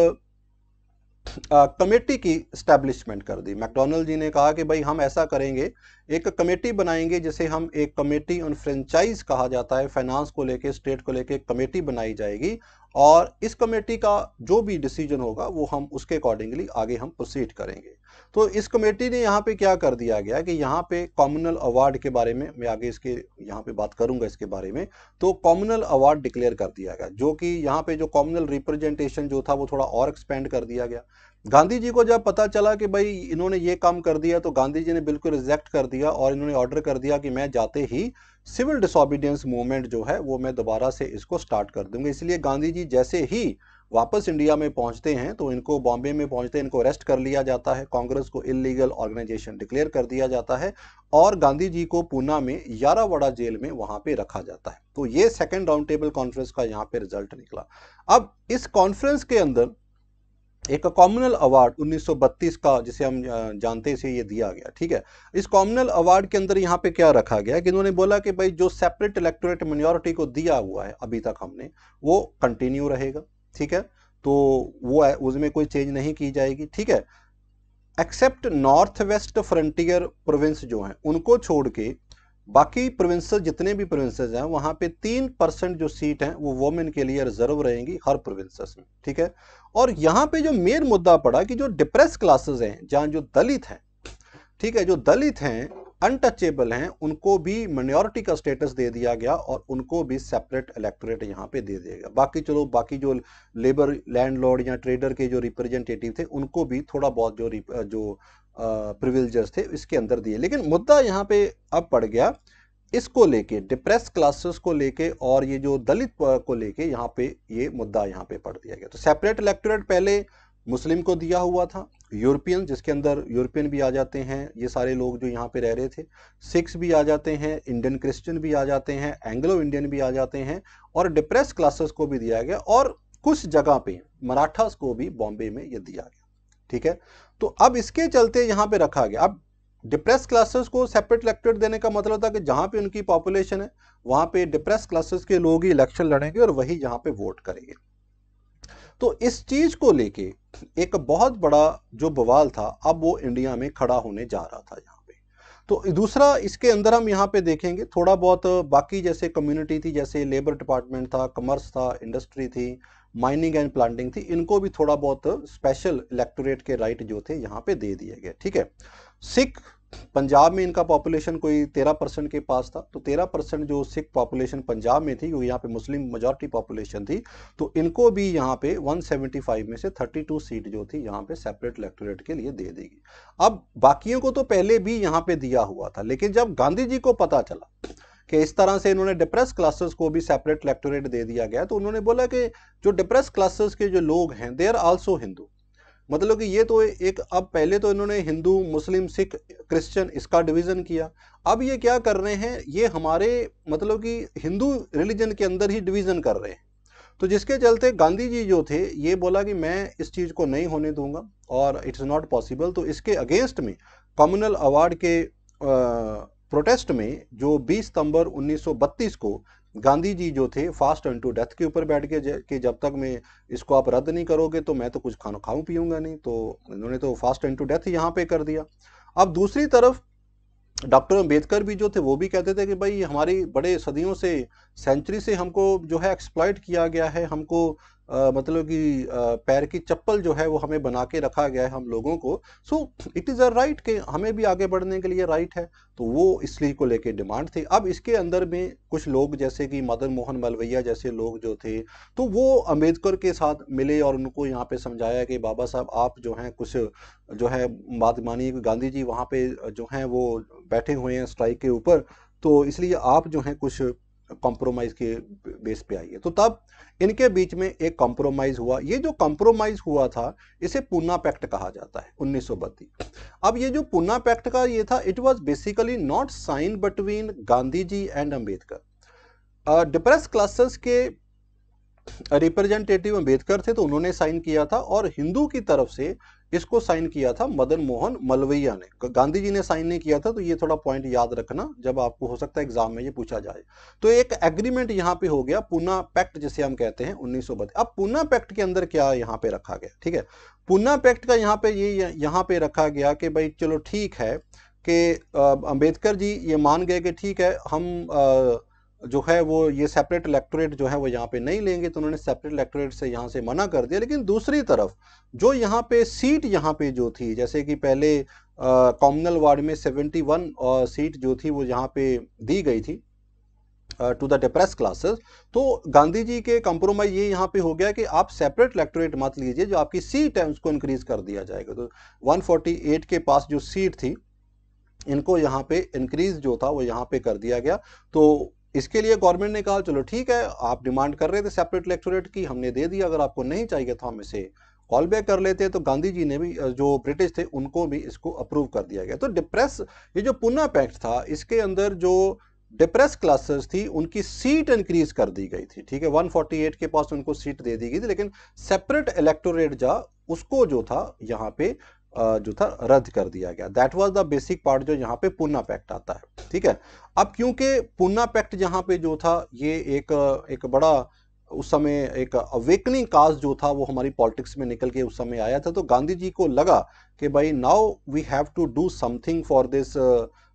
कमेटी की स्टैब्लिशमेंट कर दी मैकडोनल्ड जी ने कहा कि भाई हम ऐसा करेंगे एक कमेटी बनाएंगे जिसे हम एक कमेटी ऑन फ्रेंचाइज कहा जाता है फाइनेंस को लेके स्टेट को लेके कमेटी बनाई जाएगी और इस कमेटी का जो भी डिसीजन होगा वो हम उसके अकॉर्डिंगली आगे हम प्रोसीड करेंगे तो इस कमेटी ने यहाँ पे क्या कर दिया गया कि यहाँ पे कॉमनल अवार्ड के बारे में मैं आगे इसके यहाँ पे बात करूंगा इसके बारे में तो कॉमनल अवार्ड डिक्लेयर कर दिया गया जो कि यहाँ पे जो कॉमनल रिप्रेजेंटेशन जो था वो थोड़ा और एक्सपेंड कर दिया गया गांधी जी को जब पता चला कि भाई इन्होंने ये काम कर दिया तो गांधी जी ने बिल्कुल रिजेक्ट कर दिया और इन्होंने ऑर्डर कर दिया कि मैं जाते ही सिविल डिसोबीडियंस मूवमेंट जो है वो मैं दोबारा से इसको स्टार्ट कर दूंगा इसलिए गांधी जी जैसे ही वापस इंडिया में पहुंचते हैं तो इनको बॉम्बे में पहुंचते हैं इनको अरेस्ट कर लिया जाता है कांग्रेस को इलीगल ऑर्गेनाइजेशन डिक्लेयर कर दिया जाता है और गांधी जी को पूना में यारावाड़ा जेल में वहां पे रखा जाता है तो ये सेकेंड राउंड टेबल कॉन्फ्रेंस का यहाँ पे रिजल्ट निकला अब इस कॉन्फ्रेंस के अंदर एक कॉमनल अवार्ड 1932 का जिसे हम जानते से ये दिया गया ठीक है इस कॉमनल अवार्ड के अंदर यहाँ पे क्या रखा गया कि इन्होंने बोला कि भाई जो सेपरेट इलेक्टोरेट मेजोरिटी को दिया हुआ है अभी तक हमने वो कंटिन्यू रहेगा ठीक है तो वो उसमें कोई चेंज नहीं की जाएगी ठीक है except North West Frontier Province जो हैं उनको छोड़ के बाकी प्रोविंस जितने भी प्रोविंस हैं वहाँ पे तीन परसेंट जो सीट हैं वो वोमेन के लिए रिजर्व रहेंगी हर प्रोविंस में ठीक है और यहाँ पे जो मेन मुद्दा पड़ा कि जो डिप्रेस क्लासेस हैं जहाँ जो दलित हैं ठीक है जो दलित हैं अनटचेबल हैं उनको भी मनोरिटी का स्टेटस दे दिया गया और उनको भी सेपरेट इलेक्टोरेट यहाँ पे दे दिया गया बाकी चलो बाकी जो लेबर लैंडलॉर्ड या ट्रेडर के जो रिप्रेजेंटेटिव थे उनको भी थोड़ा बहुत जो जो प्रिविलजेस थे इसके अंदर दिए लेकिन मुद्दा यहाँ पे अब पड़ गया इसको लेके डिप्रेस क्लासेस को लेके और ये जो दलित को लेके यहाँ पे ये मुद्दा यहाँ पे पड़ दिया गया तो सेपरेट इलेक्टोरेट पहले मुस्लिम को दिया हुआ था यूरोपियन जिसके अंदर यूरोपियन भी आ जाते हैं ये सारे लोग जो यहाँ पे रह रहे थे सिक्स भी आ जाते हैं इंडियन क्रिश्चियन भी आ जाते हैं एंग्लो इंडियन भी आ जाते हैं और डिप्रेस क्लासेस को भी दिया गया और कुछ जगह पे मराठास को भी बॉम्बे में ये दिया गया ठीक है तो अब इसके चलते यहाँ पे रखा गया अब डिप्रेस क्लासेस को सेपरेट इलेक्टेड देने का मतलब था कि जहाँ पे उनकी पॉपुलेशन है वहाँ पे डिप्रेस क्लासेस के लोग ही इलेक्शन लड़ेंगे और वही यहाँ पे वोट करेंगे तो इस चीज़ को लेके एक बहुत बड़ा जो बवाल था अब वो इंडिया में खड़ा होने जा रहा था यहाँ पे तो दूसरा इसके अंदर हम यहाँ पे देखेंगे थोड़ा बहुत बाकी जैसे कम्युनिटी थी जैसे लेबर डिपार्टमेंट था कमर्स था इंडस्ट्री थी माइनिंग एंड प्लांटिंग थी इनको भी थोड़ा बहुत स्पेशल इलेक्टोरेट के राइट जो थे यहाँ पे दे दिए गए ठीक है सिख पंजाब में इनका पॉपुलेशन कोई तेरह परसेंट के पास था तो तेरह परसेंट जो सिख पॉपुलेशन पंजाब में थी क्योंकि यहाँ पे मुस्लिम मेजोरिटी पॉपुलेशन थी तो इनको भी यहाँ पे 175 में से 32 सीट जो थी यहाँ पे सेपरेट इलेक्टोरेट के लिए दे देगी अब बाकियों को तो पहले भी यहाँ पे दिया हुआ था लेकिन जब गांधी जी को पता चला कि इस तरह से इन्होंने डिप्रेस क्लासेस को भी सेपरेट इलेक्टोरेट दे दिया गया तो उन्होंने बोला कि जो डिप्रेस क्लासेस के जो लोग हैं दे आर ऑल्सो हिंदू मतलब कि ये तो एक अब पहले तो इन्होंने हिंदू मुस्लिम सिख क्रिश्चियन इसका डिवीज़न किया अब ये क्या कर रहे हैं ये हमारे मतलब कि हिंदू रिलीजन के अंदर ही डिवीज़न कर रहे हैं तो जिसके चलते गांधी जी जो थे ये बोला कि मैं इस चीज़ को नहीं होने दूंगा और इट्स नॉट पॉसिबल तो इसके अगेंस्ट में कम्युनल अवार्ड के आ, प्रोटेस्ट में जो 20 सितंबर 1932 को गांधी जी जो थे फास्ट एंड टू डेथ के ऊपर बैठ गए कि जब तक मैं इसको आप रद्द नहीं करोगे तो मैं तो कुछ खाना खाऊं पीऊंगा नहीं तो इन्होंने तो फास्ट एंड टू डेथ यहाँ पे कर दिया अब दूसरी तरफ डॉक्टर अम्बेडकर भी जो थे वो भी कहते थे कि भाई हमारी बड़े सदियों से सेंचुरी से हमको जो है एक्सप्लॉयट किया गया है हमको मतलब कि पैर की चप्पल जो है वो हमें बना के रखा गया है हम लोगों को so it is a right के हमें भी आगे बढ़ने के लिए राइट है तो वो इसलिए को लेके डिमांड थी अब इसके अंदर में कुछ लोग जैसे कि मदन मोहन मलवैया जैसे लोग जो थे तो वो अम्बेडकर के साथ मिले और उनको यहाँ पे समझाया कि बाबा साहब आप जो हैं कुछ जो है बात मानिए गांधी जी वहाँ पे जो हैं वो बैठे हुए हैं स्ट्राइक के ऊपर तो इसलिए आप जो हैं कुछ कॉम्प्रोमाइज के बेस पे आई है तो तब इनके बीच में एक कॉम्प्रोमाइज हुआ ये जो कॉम्प्रोमाइज हुआ था इसे पूना पैक्ट कहा जाता है उन्नीस अब ये जो पूना पैक्ट का ये था it was basically not sign between Gandhi ji and Ambedkar depress classes के रिप्रेजेंटेटिव अम्बेडकर थे तो उन्होंने साइन किया था और हिंदू की तरफ से इसको साइन किया था मदन मोहन मलवैया ने गांधी जी ने साइन नहीं किया था तो ये थोड़ा पॉइंट याद रखना जब आपको हो सकता है एग्जाम में ये पूछा जाए तो एक एग्रीमेंट यहाँ पे हो गया पूना पैक्ट जिसे हम कहते हैं उन्नीस अब पूना पैक्ट के अंदर क्या यहाँ पे रखा गया ठीक है पूना पैक्ट का यहाँ पे ये यहाँ पे रखा गया कि भाई चलो ठीक है कि अम्बेडकर जी ये मान गए कि ठीक है हम आ, जो है वो ये सेपरेट इलेक्टोरेट जो है वो यहाँ पे नहीं लेंगे तो उन्होंने सेपरेट इलेक्टोरेट से यहाँ से मना कर दिया लेकिन दूसरी तरफ जो यहाँ पे सीट यहाँ पे जो थी जैसे कि पहले कॉमनल वार्ड में 71 सीट जो थी वो यहाँ पे दी गई थी टू द डिप्रेस क्लासेस तो गांधी जी के कॉम्प्रोमाइज ये यहाँ पे हो गया कि आप सेपरेट इलेक्टोरेट मत लीजिए जो आपकी सीट है उसको इंक्रीज कर दिया जाएगा तो वन के पास जो सीट थी इनको यहाँ पे इंक्रीज जो था वो यहाँ पे कर दिया गया तो इसके लिए गवर्नमेंट ने कहा चलो ठीक है आप डिमांड कर रहे थे सेपरेट इलेक्टोरेट की हमने दे दी अगर आपको नहीं चाहिए तो हम इसे कॉल बैक कर लेते तो गांधी जी ने भी जो ब्रिटिश थे उनको भी इसको अप्रूव कर दिया गया तो डिप्रेस ये जो पुना पैक्ट था इसके अंदर जो डिप्रेस क्लासेस थी उनकी सीट इंक्रीज कर दी गई थी ठीक है 148 के पास उनको सीट दे दी गई थी लेकिन सेपरेट इलेक्टोरेट जा उसको जो था यहाँ पे जो था रद्द कर दिया गया that was the basic part जो यहाँ पे पुन्ना पैक्ट आता है ठीक है अब क्योंकि पुन्ना पैक्ट यहाँ पे जो था ये एक एक बड़ा उस समय एक अवेकनिंग काज जो था वो हमारी पॉलिटिक्स में निकल के उस समय आया था तो गांधी जी को लगा कि भाई now we have to do something for this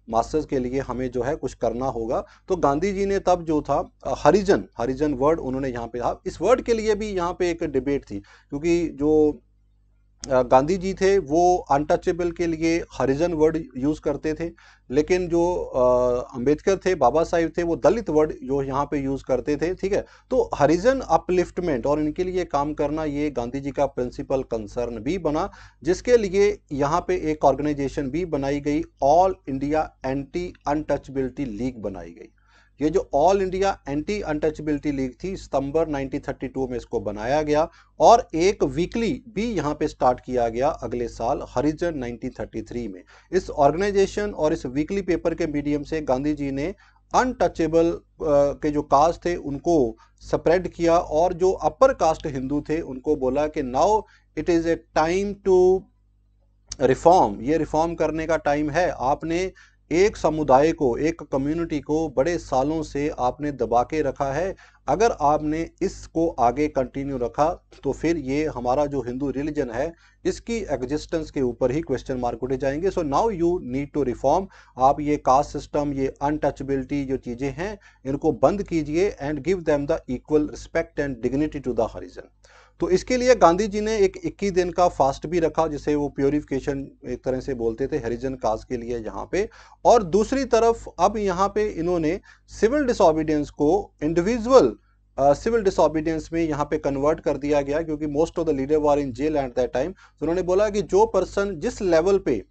masters के लिए हमें जो है कुछ करना होगा तो गांधी जी ने तब जो था हरिजन हरिजन वर्ड उन्होंने यहाँ पे था हाँ, इस वर्ड के लिए भी यहाँ पे एक डिबेट थी क्योंकि जो गांधी जी थे वो अनटचेबल के लिए हरिजन वर्ड यूज़ करते थे लेकिन जो अंबेडकर थे बाबा साहिब थे वो दलित वर्ड जो यहाँ पे यूज़ करते थे ठीक है तो हरिजन अपलिफ्टमेंट और इनके लिए काम करना ये गांधी जी का प्रिंसिपल कंसर्न भी बना जिसके लिए यहाँ पे एक ऑर्गेनाइजेशन भी बनाई गई All India Anti Untouchability League बनाई गई ये जो All India Anti Untouchability League थी सितंबर 1932 में इसको बनाया गया और एक वीकली भी यहाँ पे स्टार्ट किया गया अगले साल हरिजन 1933 में इस ऑर्गेनाइजेशन और इस वीकली पेपर के मीडियम से गांधी जी ने अनटचेबल के जो कास्ट थे उनको स्प्रेड किया और जो अपर कास्ट हिंदू थे उनको बोला कि now it is a time to reform ये रिफॉर्म करने का टाइम है आपने एक समुदाय को एक कम्युनिटी को बड़े सालों से आपने दबा के रखा है अगर आपने इसको आगे कंटिन्यू रखा तो फिर ये हमारा जो हिंदू रिलीजन है इसकी एग्जिस्टेंस के ऊपर ही क्वेश्चन मार्क उठे जाएंगे so now you need to reform आप ये कास्ट सिस्टम ये अनटचबिलिटी जो चीज़ें हैं इनको बंद कीजिए and give them the equal respect and dignity to the Harijan तो इसके लिए गांधी जी ने एक 21 दिन का फास्ट भी रखा जिसे वो प्योरिफिकेशन एक तरह से बोलते थे हरिजन काज के लिए यहाँ पे और दूसरी तरफ अब यहाँ पे इन्होंने सिविल डिसऑबिडियंस को इंडिविजुअल सिविल डिसऑबिडियंस में यहाँ पे कन्वर्ट कर दिया गया क्योंकि most of the leader were in jail at that time तो उन्होंने बोला कि जो पर्सन जिस लेवल पे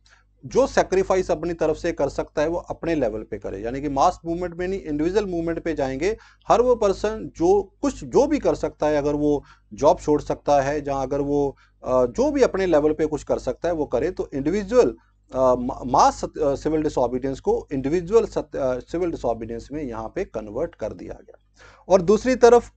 जो सेक्रीफाइस अपनी तरफ से कर सकता है वो अपने लेवल पे करे यानी कि मास मूवमेंट में नहीं इंडिविजुअल मूवमेंट पे जाएंगे हर वो पर्सन जो कुछ जो भी कर सकता है अगर वो जॉब छोड़ सकता है या अगर वो जो भी अपने लेवल पे कुछ कर सकता है वो करे तो इंडिविजुअल मास सिविल डिसऑबिडियंस को इंडिविजुअल सिविल डिसऑबिडियंस में यहाँ पे कन्वर्ट कर दिया गया और दूसरी तरफ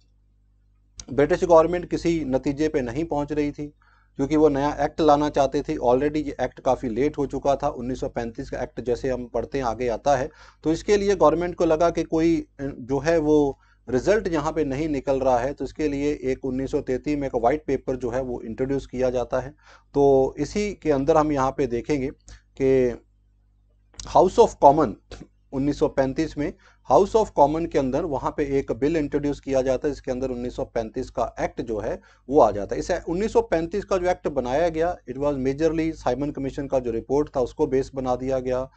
ब्रिटिश गवर्नमेंट किसी नतीजे पे नहीं पहुँच रही थी क्योंकि वो नया एक्ट लाना चाहते थे ऑलरेडी ये एक्ट काफ़ी लेट हो चुका था 1935 का एक्ट जैसे हम पढ़ते हैं आगे आता है तो इसके लिए गवर्नमेंट को लगा कि कोई जो है वो रिजल्ट यहाँ पे नहीं निकल रहा है तो इसके लिए एक उन्नीस में एक वाइट पेपर जो है वो इंट्रोड्यूस किया जाता है तो इसी के अंदर हम यहाँ पे देखेंगे कि हाउस ऑफ कॉमन 1935 में हाउस ऑफ कॉमन के अंदर वहां पे एक बिल इंट्रोड्यूस किया जाता है इसके अंदर 1935 का एक्ट जो है वो आ जाता है इसे 1935 का जो एक्ट बनाया गया it was majorly Simon Commission का जो रिपोर्ट था उसको बेस बना दिया गया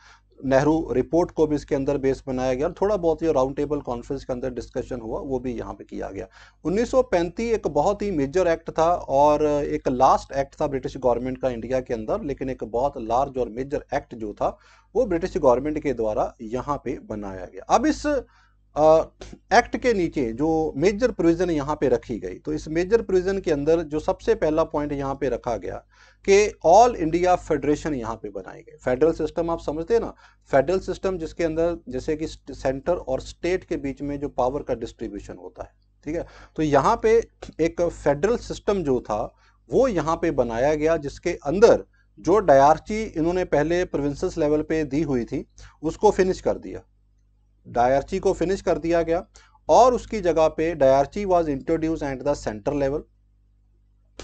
नेहरू रिपोर्ट को भी इसके अंदर बेस बनाया गया और थोड़ा बहुत ये राउंड टेबल कॉन्फ्रेंस के अंदर डिस्कशन हुआ वो भी यहाँ पे किया गया 1935 एक बहुत ही मेजर एक्ट था और एक लास्ट एक्ट था ब्रिटिश गवर्नमेंट का इंडिया के अंदर लेकिन एक बहुत लार्ज और मेजर एक्ट जो था वो ब्रिटिश गवर्नमेंट के द्वारा यहाँ पे बनाया गया अब इस एक्ट के नीचे जो मेजर प्रोविज़न यहाँ पे रखी गई तो इस मेजर प्रोविज़न के अंदर जो सबसे पहला पॉइंट यहाँ पे रखा गया कि ऑल इंडिया फेडरेशन यहाँ पे बनाए गए फेडरल सिस्टम आप समझते हैं ना फेडरल सिस्टम जिसके अंदर जैसे कि सेंटर और स्टेट के बीच में जो पावर का डिस्ट्रीब्यूशन होता है ठीक है तो यहाँ पे एक फेडरल सिस्टम जो था वो यहाँ पे बनाया गया जिसके अंदर जो डायरची इन्होंने पहले प्रोविंस लेवल पे दी हुई थी उसको फिनिश कर दिया डायर्ची को फिनिश कर दिया गया और उसकी जगह पे dyarchy was introduce at the centre level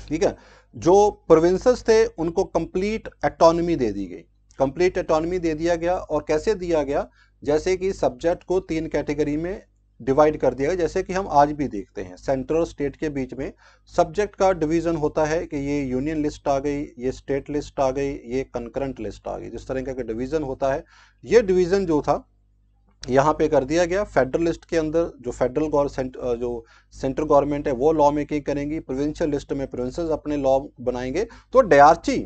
ठीक है जो प्रोविंसेस थे उनको कंप्लीट एटोनमी दे दी गई कंप्लीट एटोनमी दे दिया गया और कैसे दिया गया जैसे कि सब्जेक्ट को तीन कैटेगरी में डिवाइड कर दिया गया जैसे कि हम आज भी देखते हैं सेंट्रल स्टेट के बीच में सब्जेक्ट का डिवीजन होता है कि ये यूनियन लिस्ट आ गई ये स्टेट लिस्ट आ गई ये कंकरेंट लिस्ट आ गई जिस तरह का डिवीजन होता है ये डिवीजन जो था यहाँ पे कर दिया गया फेडरल लिस्ट के अंदर जो फेडरल गौर सेंट, जो सेंट्रल गवर्नमेंट है वो लॉ मेकिंग करेंगी प्रोविंशियल लिस्ट में प्रोविंस अपने लॉ बनाएंगे तो डयार्ची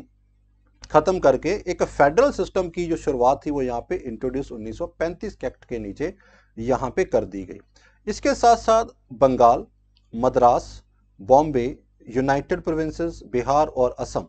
खत्म करके एक फेडरल सिस्टम की जो शुरुआत थी वो यहाँ पे इंट्रोड्यूस 1935 के एक्ट के नीचे यहाँ पे कर दी गई इसके साथ साथ बंगाल मद्रास बॉम्बे यूनाइटेड प्रोविंसेस बिहार और असम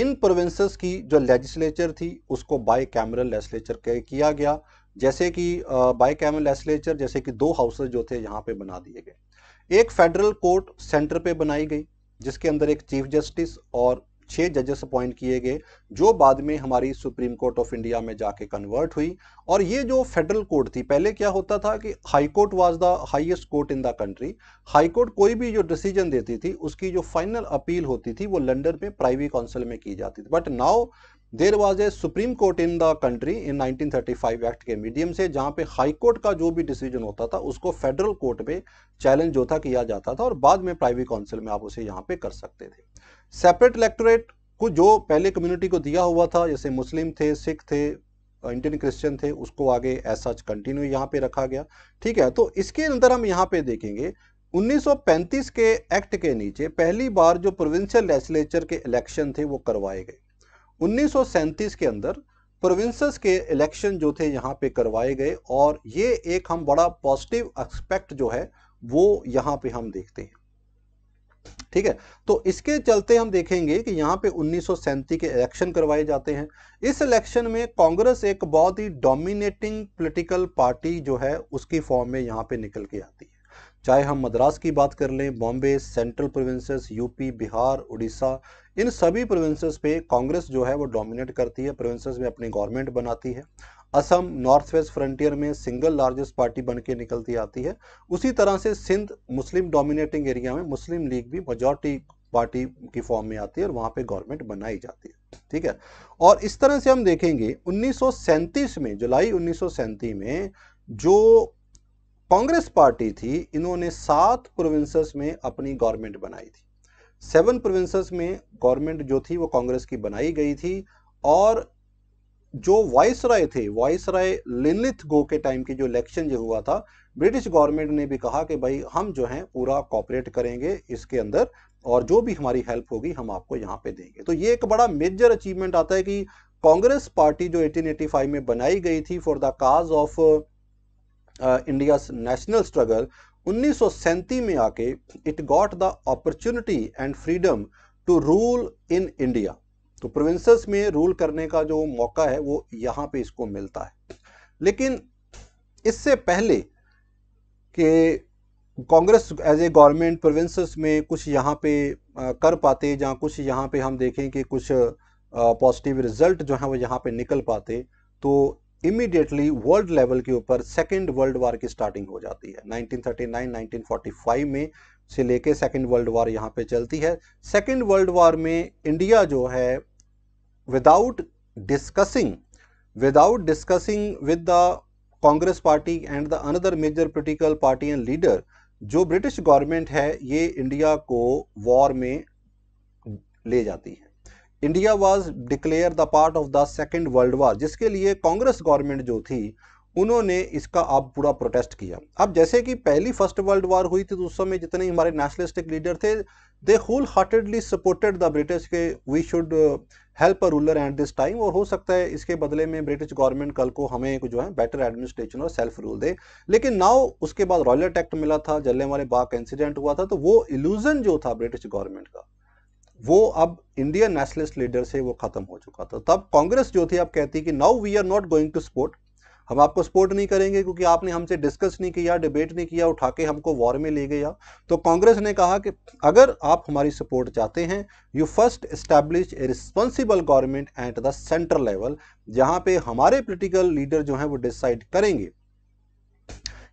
इन प्रोविंसेस की जो लेजिस्लेचर थी उसको बाई कैमरल लेजिस्लेचर किया गया जैसे कि बाई कैमल लेस्लेचर जैसे कि दो हाउसेज जो थे यहाँ पे बना दिए गए एक फेडरल कोर्ट सेंटर पे बनाई गई जिसके अंदर एक चीफ जस्टिस और छह जजेस अपॉइंट किए गए जो बाद में हमारी सुप्रीम कोर्ट ऑफ इंडिया में जाके कन्वर्ट हुई और ये जो फेडरल कोर्ट थी पहले क्या होता था कि high court was the highest court in the country high court कोई भी जो डिसीजन देती थी उसकी जो फाइनल अपील होती थी वो लंडन में प्राइवी काउंसिल में की जाती थी but now there was a supreme court in the country in 1935 act के मीडियम से जहाँ पे हाई कोर्ट का जो भी डिसीजन होता था उसको फेडरल कोर्ट में चैलेंज था किया जाता था और बाद में प्राइवेट काउंसिल में आप उसे यहाँ पे कर सकते थे सेपरेट इलेक्टोरेट को जो पहले कम्युनिटी को दिया हुआ था जैसे मुस्लिम थे सिख थे इंडियन क्रिश्चियन थे उसको आगे ऐसा कंटिन्यू यहाँ पे रखा गया ठीक है तो इसके अंदर हम यहाँ पे देखेंगे 1935 के एक्ट के नीचे पहली बार जो प्रोविंशियल लेजिस्लेचर के इलेक्शन थे वो करवाए गए उन्नीस के अंदर प्रोविंसेस के इलेक्शन जो थे यहाँ पे करवाए गए और ये एक हम बड़ा पॉजिटिव एक्सपेक्ट जो है वो यहाँ पे हम देखते हैं ठीक है तो इसके चलते हम देखेंगे कि यहाँ पे उन्नीस के इलेक्शन करवाए जाते हैं इस इलेक्शन में कांग्रेस एक बहुत ही डोमिनेटिंग पॉलिटिकल पार्टी जो है उसकी फॉर्म में यहाँ पे निकल के आती है चाहे हम मद्रास की बात कर लें Bombay Central Provinces UP Bihar Orissa इन सभी प्रोविंसेस पे कांग्रेस जो है वो डोमिनेट करती है प्रोविंसेस में अपनी गवर्नमेंट बनाती है असम नॉर्थ वेस्ट फ्रंटियर में सिंगल लार्जेस्ट पार्टी बन के निकलती आती है उसी तरह से सिंध मुस्लिम डोमिनेटिंग एरिया में मुस्लिम लीग भी मेजोरिटी पार्टी की फॉर्म में आती है और वहाँ पे गवर्नमेंट बनाई जाती है ठीक है और इस तरह से हम देखेंगे उन्नीस में जुलाई उन्नीस में जो कांग्रेस पार्टी थी इन्होंने सात प्रोविंसेस में अपनी गवर्नमेंट बनाई थी सेवन प्रोविंसेस में गवर्नमेंट जो थी वो कांग्रेस की बनाई गई थी और जो वाइस राय थे वाइस राय लिलिथ गो के टाइम की जो इलेक्शन जो हुआ था ब्रिटिश गवर्नमेंट ने भी कहा कि भाई हम जो हैं पूरा कॉपरेट करेंगे इसके अंदर और जो भी हमारी हेल्प होगी हम आपको यहाँ पे देंगे तो ये एक बड़ा मेजर अचीवमेंट आता है कि कांग्रेस पार्टी जो 1885 में बनाई गई थी for the cause of India national struggle उन्नीस में आके it got the opportunity and freedom to rule in India तो प्रोविंसेस में रूल करने का जो मौका है वो यहाँ पे इसको मिलता है लेकिन इससे पहले कि Congress as a government provinces में कुछ यहाँ पे कर पाते जहाँ कुछ यहाँ पे हम देखें कि कुछ पॉजिटिव रिजल्ट जो है वो यहाँ पे निकल पाते तो इमीडिएटली वर्ल्ड लेवल के ऊपर सेकेंड वर्ल्ड वार की स्टार्टिंग हो जाती है 1939 1945 में से लेके सेकेंड वर्ल्ड वार यहाँ पे चलती है सेकेंड वर्ल्ड वार में इंडिया जो है without discussing without discussing with the Congress party and the another major political party and leader जो ब्रिटिश गवर्नमेंट है ये इंडिया को वॉर में ले जाती है India was declare the part of the second world war जिसके लिए कांग्रेस गवर्नमेंट जो थी उन्होंने इसका आप पूरा प्रोटेस्ट किया अब जैसे कि पहली फर्स्ट वर्ल्ड वार हुई थी तो उस समय जितने हमारे नेशनलिस्टिक लीडर थे they wholeheartedly supported the British के we should help a ruler at this time और हो सकता है इसके बदले में ब्रिटिश गवर्नमेंट कल को हमें एक जो है बेटर एडमिनिस्ट्रेशन और सेल्फ रूल दे लेकिन नाउ उसके बाद रॉयल एक्ट मिला था जल्ले हमारे बाग इंसिडेंट हुआ था तो वो इल्यूजन जो था ब्रिटिश गवर्नमेंट का वो अब इंडियन नेशनलिस्ट लीडर से वो ख़त्म हो चुका था तब कांग्रेस जो थी अब कहती कि now we are not going to support हम आपको सपोर्ट नहीं करेंगे क्योंकि आपने हमसे डिस्कस नहीं किया डिबेट नहीं किया उठा के हमको वॉर में ले गया तो कांग्रेस ने कहा कि अगर आप हमारी सपोर्ट चाहते हैं you first establish a responsible government at the central level जहां पे हमारे पॉलिटिकल लीडर जो हैं वो डिसाइड करेंगे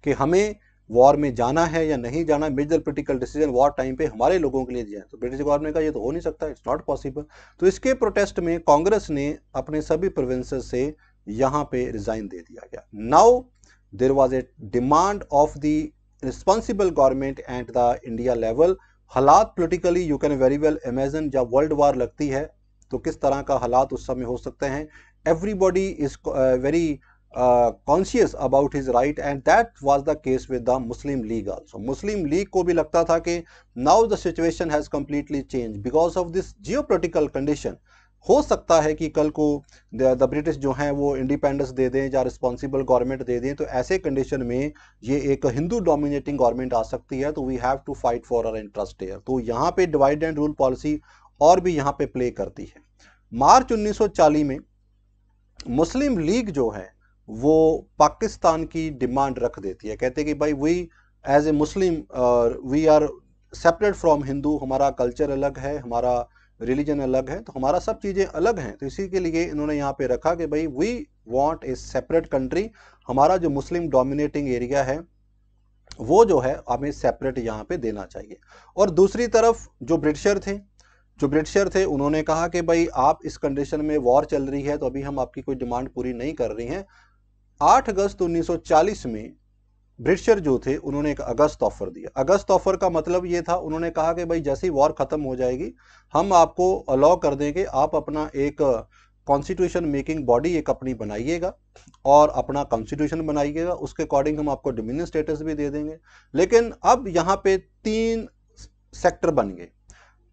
कि हमें वॉर में जाना है या नहीं जाना major political decision war time पे हमारे लोगों के लिए दिया तो ब्रिटिश गवर्नमेंट का ये तो हो नहीं सकता इट्स नॉट पॉसिबल तो इसके प्रोटेस्ट में कांग्रेस ने अपने सभी प्रोविंस से यहाँ पे रिजाइन दे दिया गया now there was a demand of the responsible government at the India level हालात politically you can very well imagine जब वर्ल्ड वार लगती है तो किस तरह का हालात उस समय हो सकते हैं everybody is very conscious about his right and that was the case with the Muslim League also Muslim League को भी लगता था कि now the situation has completely change because of this geopolitical condition हो सकता है कि कल को द ब्रिटिश जो हैं वो इंडिपेंडेंस दे दें या रिस्पॉन्सिबल गवर्नमेंट दे दें तो ऐसे कंडीशन में ये एक हिंदू डोमिनेटिंग गवर्नमेंट आ सकती है तो we have to fight for our interest here तो यहाँ पे डिवाइड एंड रूल पॉलिसी और भी यहाँ पे प्ले करती है मार्च 1940 में मुस्लिम लीग जो है वो पाकिस्तान की डिमांड रख देती है कहते हैं कि भाई we as a Muslim we are separate from Hindu हमारा कल्चर अलग है हमारा रिलीजन अलग है तो हमारा सब चीज़ें अलग हैं तो इसी के लिए इन्होंने यहाँ पे रखा कि भाई we want a separate country हमारा जो मुस्लिम डोमिनेटिंग एरिया है वो जो है हमें सेपरेट यहाँ पे देना चाहिए और दूसरी तरफ जो ब्रिटिशर थे जो ब्रिटिशर थे उन्होंने कहा कि भाई आप इस कंडीशन में वॉर चल रही है तो अभी हम आपकी कोई डिमांड पूरी नहीं कर रही हैं आठ अगस्त 1940 में ब्रिटिशर जो थे उन्होंने एक अगस्त ऑफर दिया अगस्त ऑफर का मतलब ये था उन्होंने कहा कि भाई जैसे ही वॉर ख़त्म हो जाएगी हम आपको अलाउ कर देंगे आप अपना एक कॉन्स्टिट्यूशन मेकिंग बॉडी एक अपनी बनाइएगा और अपना कॉन्स्टिट्यूशन बनाइएगा उसके अकॉर्डिंग हम आपको डोमिनियन स्टेटस भी दे देंगे लेकिन अब यहाँ पे तीन सेक्टर बन गए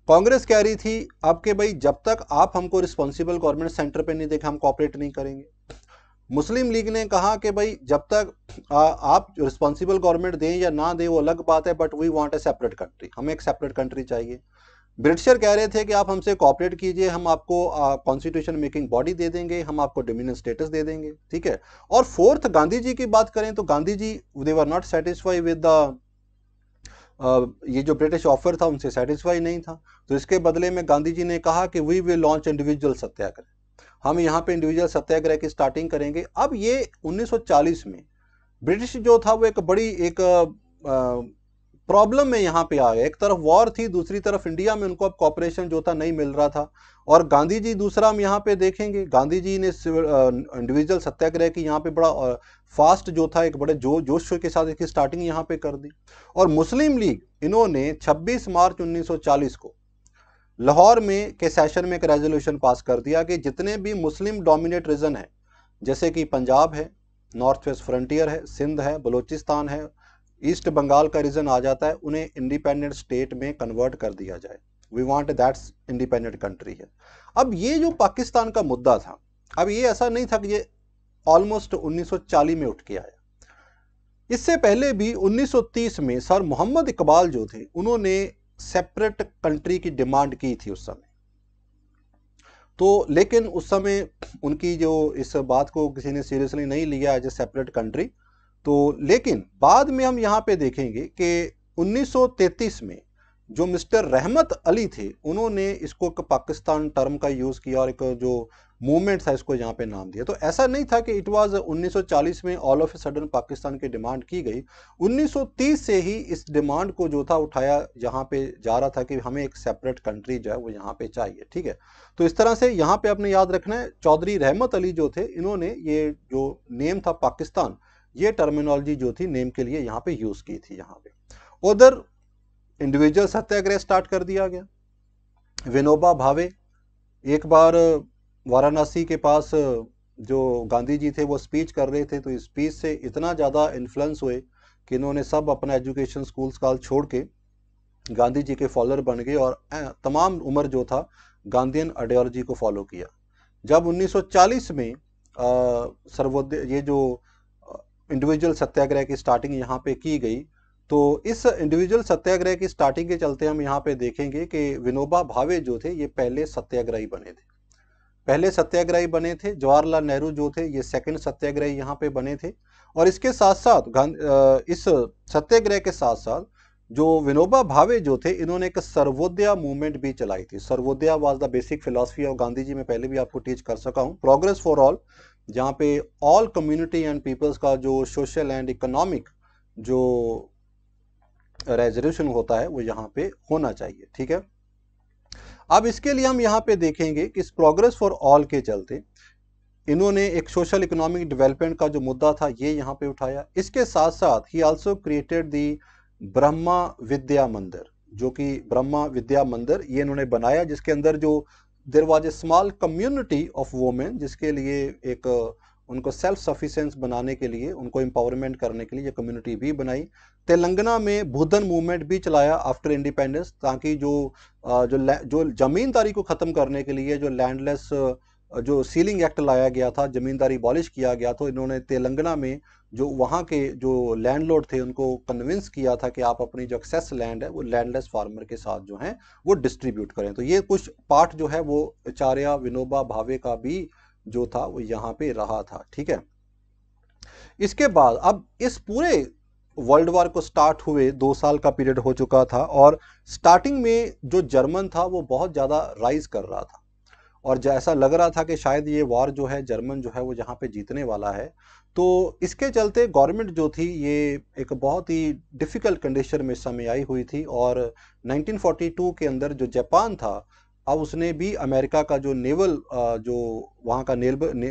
कांग्रेस कह रही थी आपके भाई जब तक आप हमको रिस्पॉन्सिबल गवर्नमेंट सेंटर पे नहीं देखें हम कॉपरेट नहीं करेंगे मुस्लिम लीग ने कहा कि भाई जब तक आ, आप रिस्पॉन्सिबल गवर्नमेंट दें या ना दें वो अलग बात है but we want a separate country हमें एक सेपरेट कंट्री चाहिए ब्रिटिशर कह रहे थे कि आप हमसे कॉपरेट कीजिए हम आपको कॉन्स्टिट्यूशन मेकिंग बॉडी दे देंगे हम आपको डोमिनियन स्टेटस दे देंगे ठीक है और फोर्थ गांधी जी की बात करें तो Gandhi ji they were not satisfy with the ये जो ब्रिटिश ऑफर था उनसे सेटिस्फाई नहीं था तो इसके बदले में गांधी जी ने कहा कि we will launch individual satyagraha हम यहाँ पे इंडिविजुअल सत्याग्रह की स्टार्टिंग करेंगे अब ये 1940 में ब्रिटिश जो था वो एक बड़ी एक प्रॉब्लम में यहाँ पे आ गया एक तरफ वॉर थी दूसरी तरफ इंडिया में उनको अब कॉपरेशन जो था नहीं मिल रहा था और गांधी जी दूसरा हम यहाँ पे देखेंगे गांधी जी ने इंडिविजुअल सत्याग्रह की यहाँ पे बड़ा फास्ट जो था एक बड़े जो जोश के साथ इसकी स्टार्टिंग यहाँ पे कर दी और मुस्लिम लीग इन्होंने 26 मार्च 1940 को लाहौर में के सेशन में एक रेजोल्यूशन पास कर दिया कि जितने भी मुस्लिम डोमिनेट रीजन हैं जैसे कि पंजाब है नॉर्थ वेस्ट फ्रंटियर है सिंध है बलूचिस्तान है ईस्ट बंगाल का रीजन आ जाता है उन्हें इंडिपेंडेंट स्टेट में कन्वर्ट कर दिया जाए we want that's independent country है अब ये जो पाकिस्तान का मुद्दा था अब ये ऐसा नहीं था कि ये ऑलमोस्ट 1940 में उठ के आया इससे पहले भी 1930 में सर मोहम्मद इकबाल जो थे उन्होंने सेपरेट कंट्री की डिमांड की थी उस समय तो लेकिन उस समय उनकी जो इस बात को किसी ने सीरियसली नहीं लिया एज ए सेपरेट कंट्री तो लेकिन बाद में हम यहाँ पे देखेंगे कि 1933 में जो मिस्टर रहमत अली थे उन्होंने इसको एक पाकिस्तान टर्म का यूज़ किया और एक जो मूवमेंट था इसको यहाँ पे नाम दिया तो ऐसा नहीं था कि इट वाज 1940 में all of a sudden Pakistan की डिमांड की गई 1930 से ही इस डिमांड को जो था उठाया यहाँ पे जा रहा था कि हमें एक सेपरेट कंट्री जो है वो यहाँ पे चाहिए ठीक है तो इस तरह से यहाँ पे आपने याद रखना है चौधरी रहमत अली जो थे इन्होंने ये जो नेम था पाकिस्तान ये टर्मिनोलॉजी जो थी नेम के लिए यहाँ पे यूज़ की थी यहाँ पे उधर इंडिविजुअल सत्याग्रह स्टार्ट कर दिया गया विनोबा भावे एक बार वाराणसी के पास जो गांधी जी थे वो स्पीच कर रहे थे तो इस स्पीच से इतना ज़्यादा इन्फ्लुएंस हुए कि इन्होंने सब अपना एजुकेशन स्कूल काल छोड़ के गांधी जी के फॉलोअर बन गए और तमाम उम्र जो था गांधीन आइडियोलॉजी को फॉलो किया जब 1940 में सर्वोदय ये जो इंडिविजुअल सत्याग्रह की स्टार्टिंग यहाँ पे की गई तो इस इंडिविजुअल सत्याग्रह की स्टार्टिंग के चलते हम यहाँ पे देखेंगे कि विनोबा भावे जो थे ये पहले सत्याग्रही बने थे पहले सत्याग्रही बने थे जवाहरलाल नेहरू जो थे ये सेकंड सत्याग्रही यहाँ पे बने थे और इसके साथ साथ इस सत्याग्रह के साथ साथ जो विनोबा भावे जो थे इन्होंने एक सर्वोदया मूवमेंट भी चलाई थी Sarvodaya was the basic philosophy of Gandhi ji मैं पहले भी आपको टीच कर सका हूँ प्रोग्रेस फॉर ऑल जहाँ पे ऑल कम्युनिटी एंड पीपल्स का जो सोशल एंड इकोनॉमिक जो रेजोल्यूशन होता है वो यहाँ पे होना चाहिए ठीक है अब इसके लिए हम यहाँ पे देखेंगे कि इस प्रोग्रेस फॉर ऑल के चलते इन्होंने एक सोशल इकोनॉमिक डेवलपमेंट का जो मुद्दा था ये यहाँ पे उठाया इसके साथ साथ ही also created the Brahma Vidya Mandir जो कि ब्रह्मा विद्या मंदिर ये इन्होंने बनाया जिसके अंदर जो there was a small community of women जिसके लिए एक उनको सेल्फ सफिशेंस बनाने के लिए उनको एम्पावरमेंट करने के लिए ये कम्युनिटी भी बनाई तेलंगाना में भूधन मूवमेंट भी चलाया आफ्टर इंडिपेंडेंस ताकि जो जो जो ज़मींदारी को ख़त्म करने के लिए जो लैंडलेस जो सीलिंग एक्ट लाया गया था ज़मींदारी बॉलिश किया गया तो इन्होंने तेलंगाना में जो वहाँ के जो लैंडलॉर्ड थे उनको कन्विंस किया था कि आप अपनी जो एक्सेस लैंड है वो लैंडलेस फार्मर के साथ जो है वो डिस्ट्रीब्यूट करें तो ये कुछ पार्ट जो है वो आचार्य विनोबा भावे का भी जो था वो यहाँ पे रहा था ठीक है इसके बाद अब इस पूरे वर्ल्ड वार को स्टार्ट हुए दो साल का पीरियड हो चुका था और स्टार्टिंग में जो जर्मन था वो बहुत ज़्यादा राइज कर रहा था और जैसा लग रहा था कि शायद ये वार जो है जर्मन जो है वो यहाँ पे जीतने वाला है तो इसके चलते गवर्नमेंट जो थी ये एक बहुत ही डिफ़िकल्ट कंडीशन में समय आई हुई थी और 1942 के अंदर जो जापान था अब उसने भी अमेरिका का जो नेवल जो वहाँ का नेवल ने,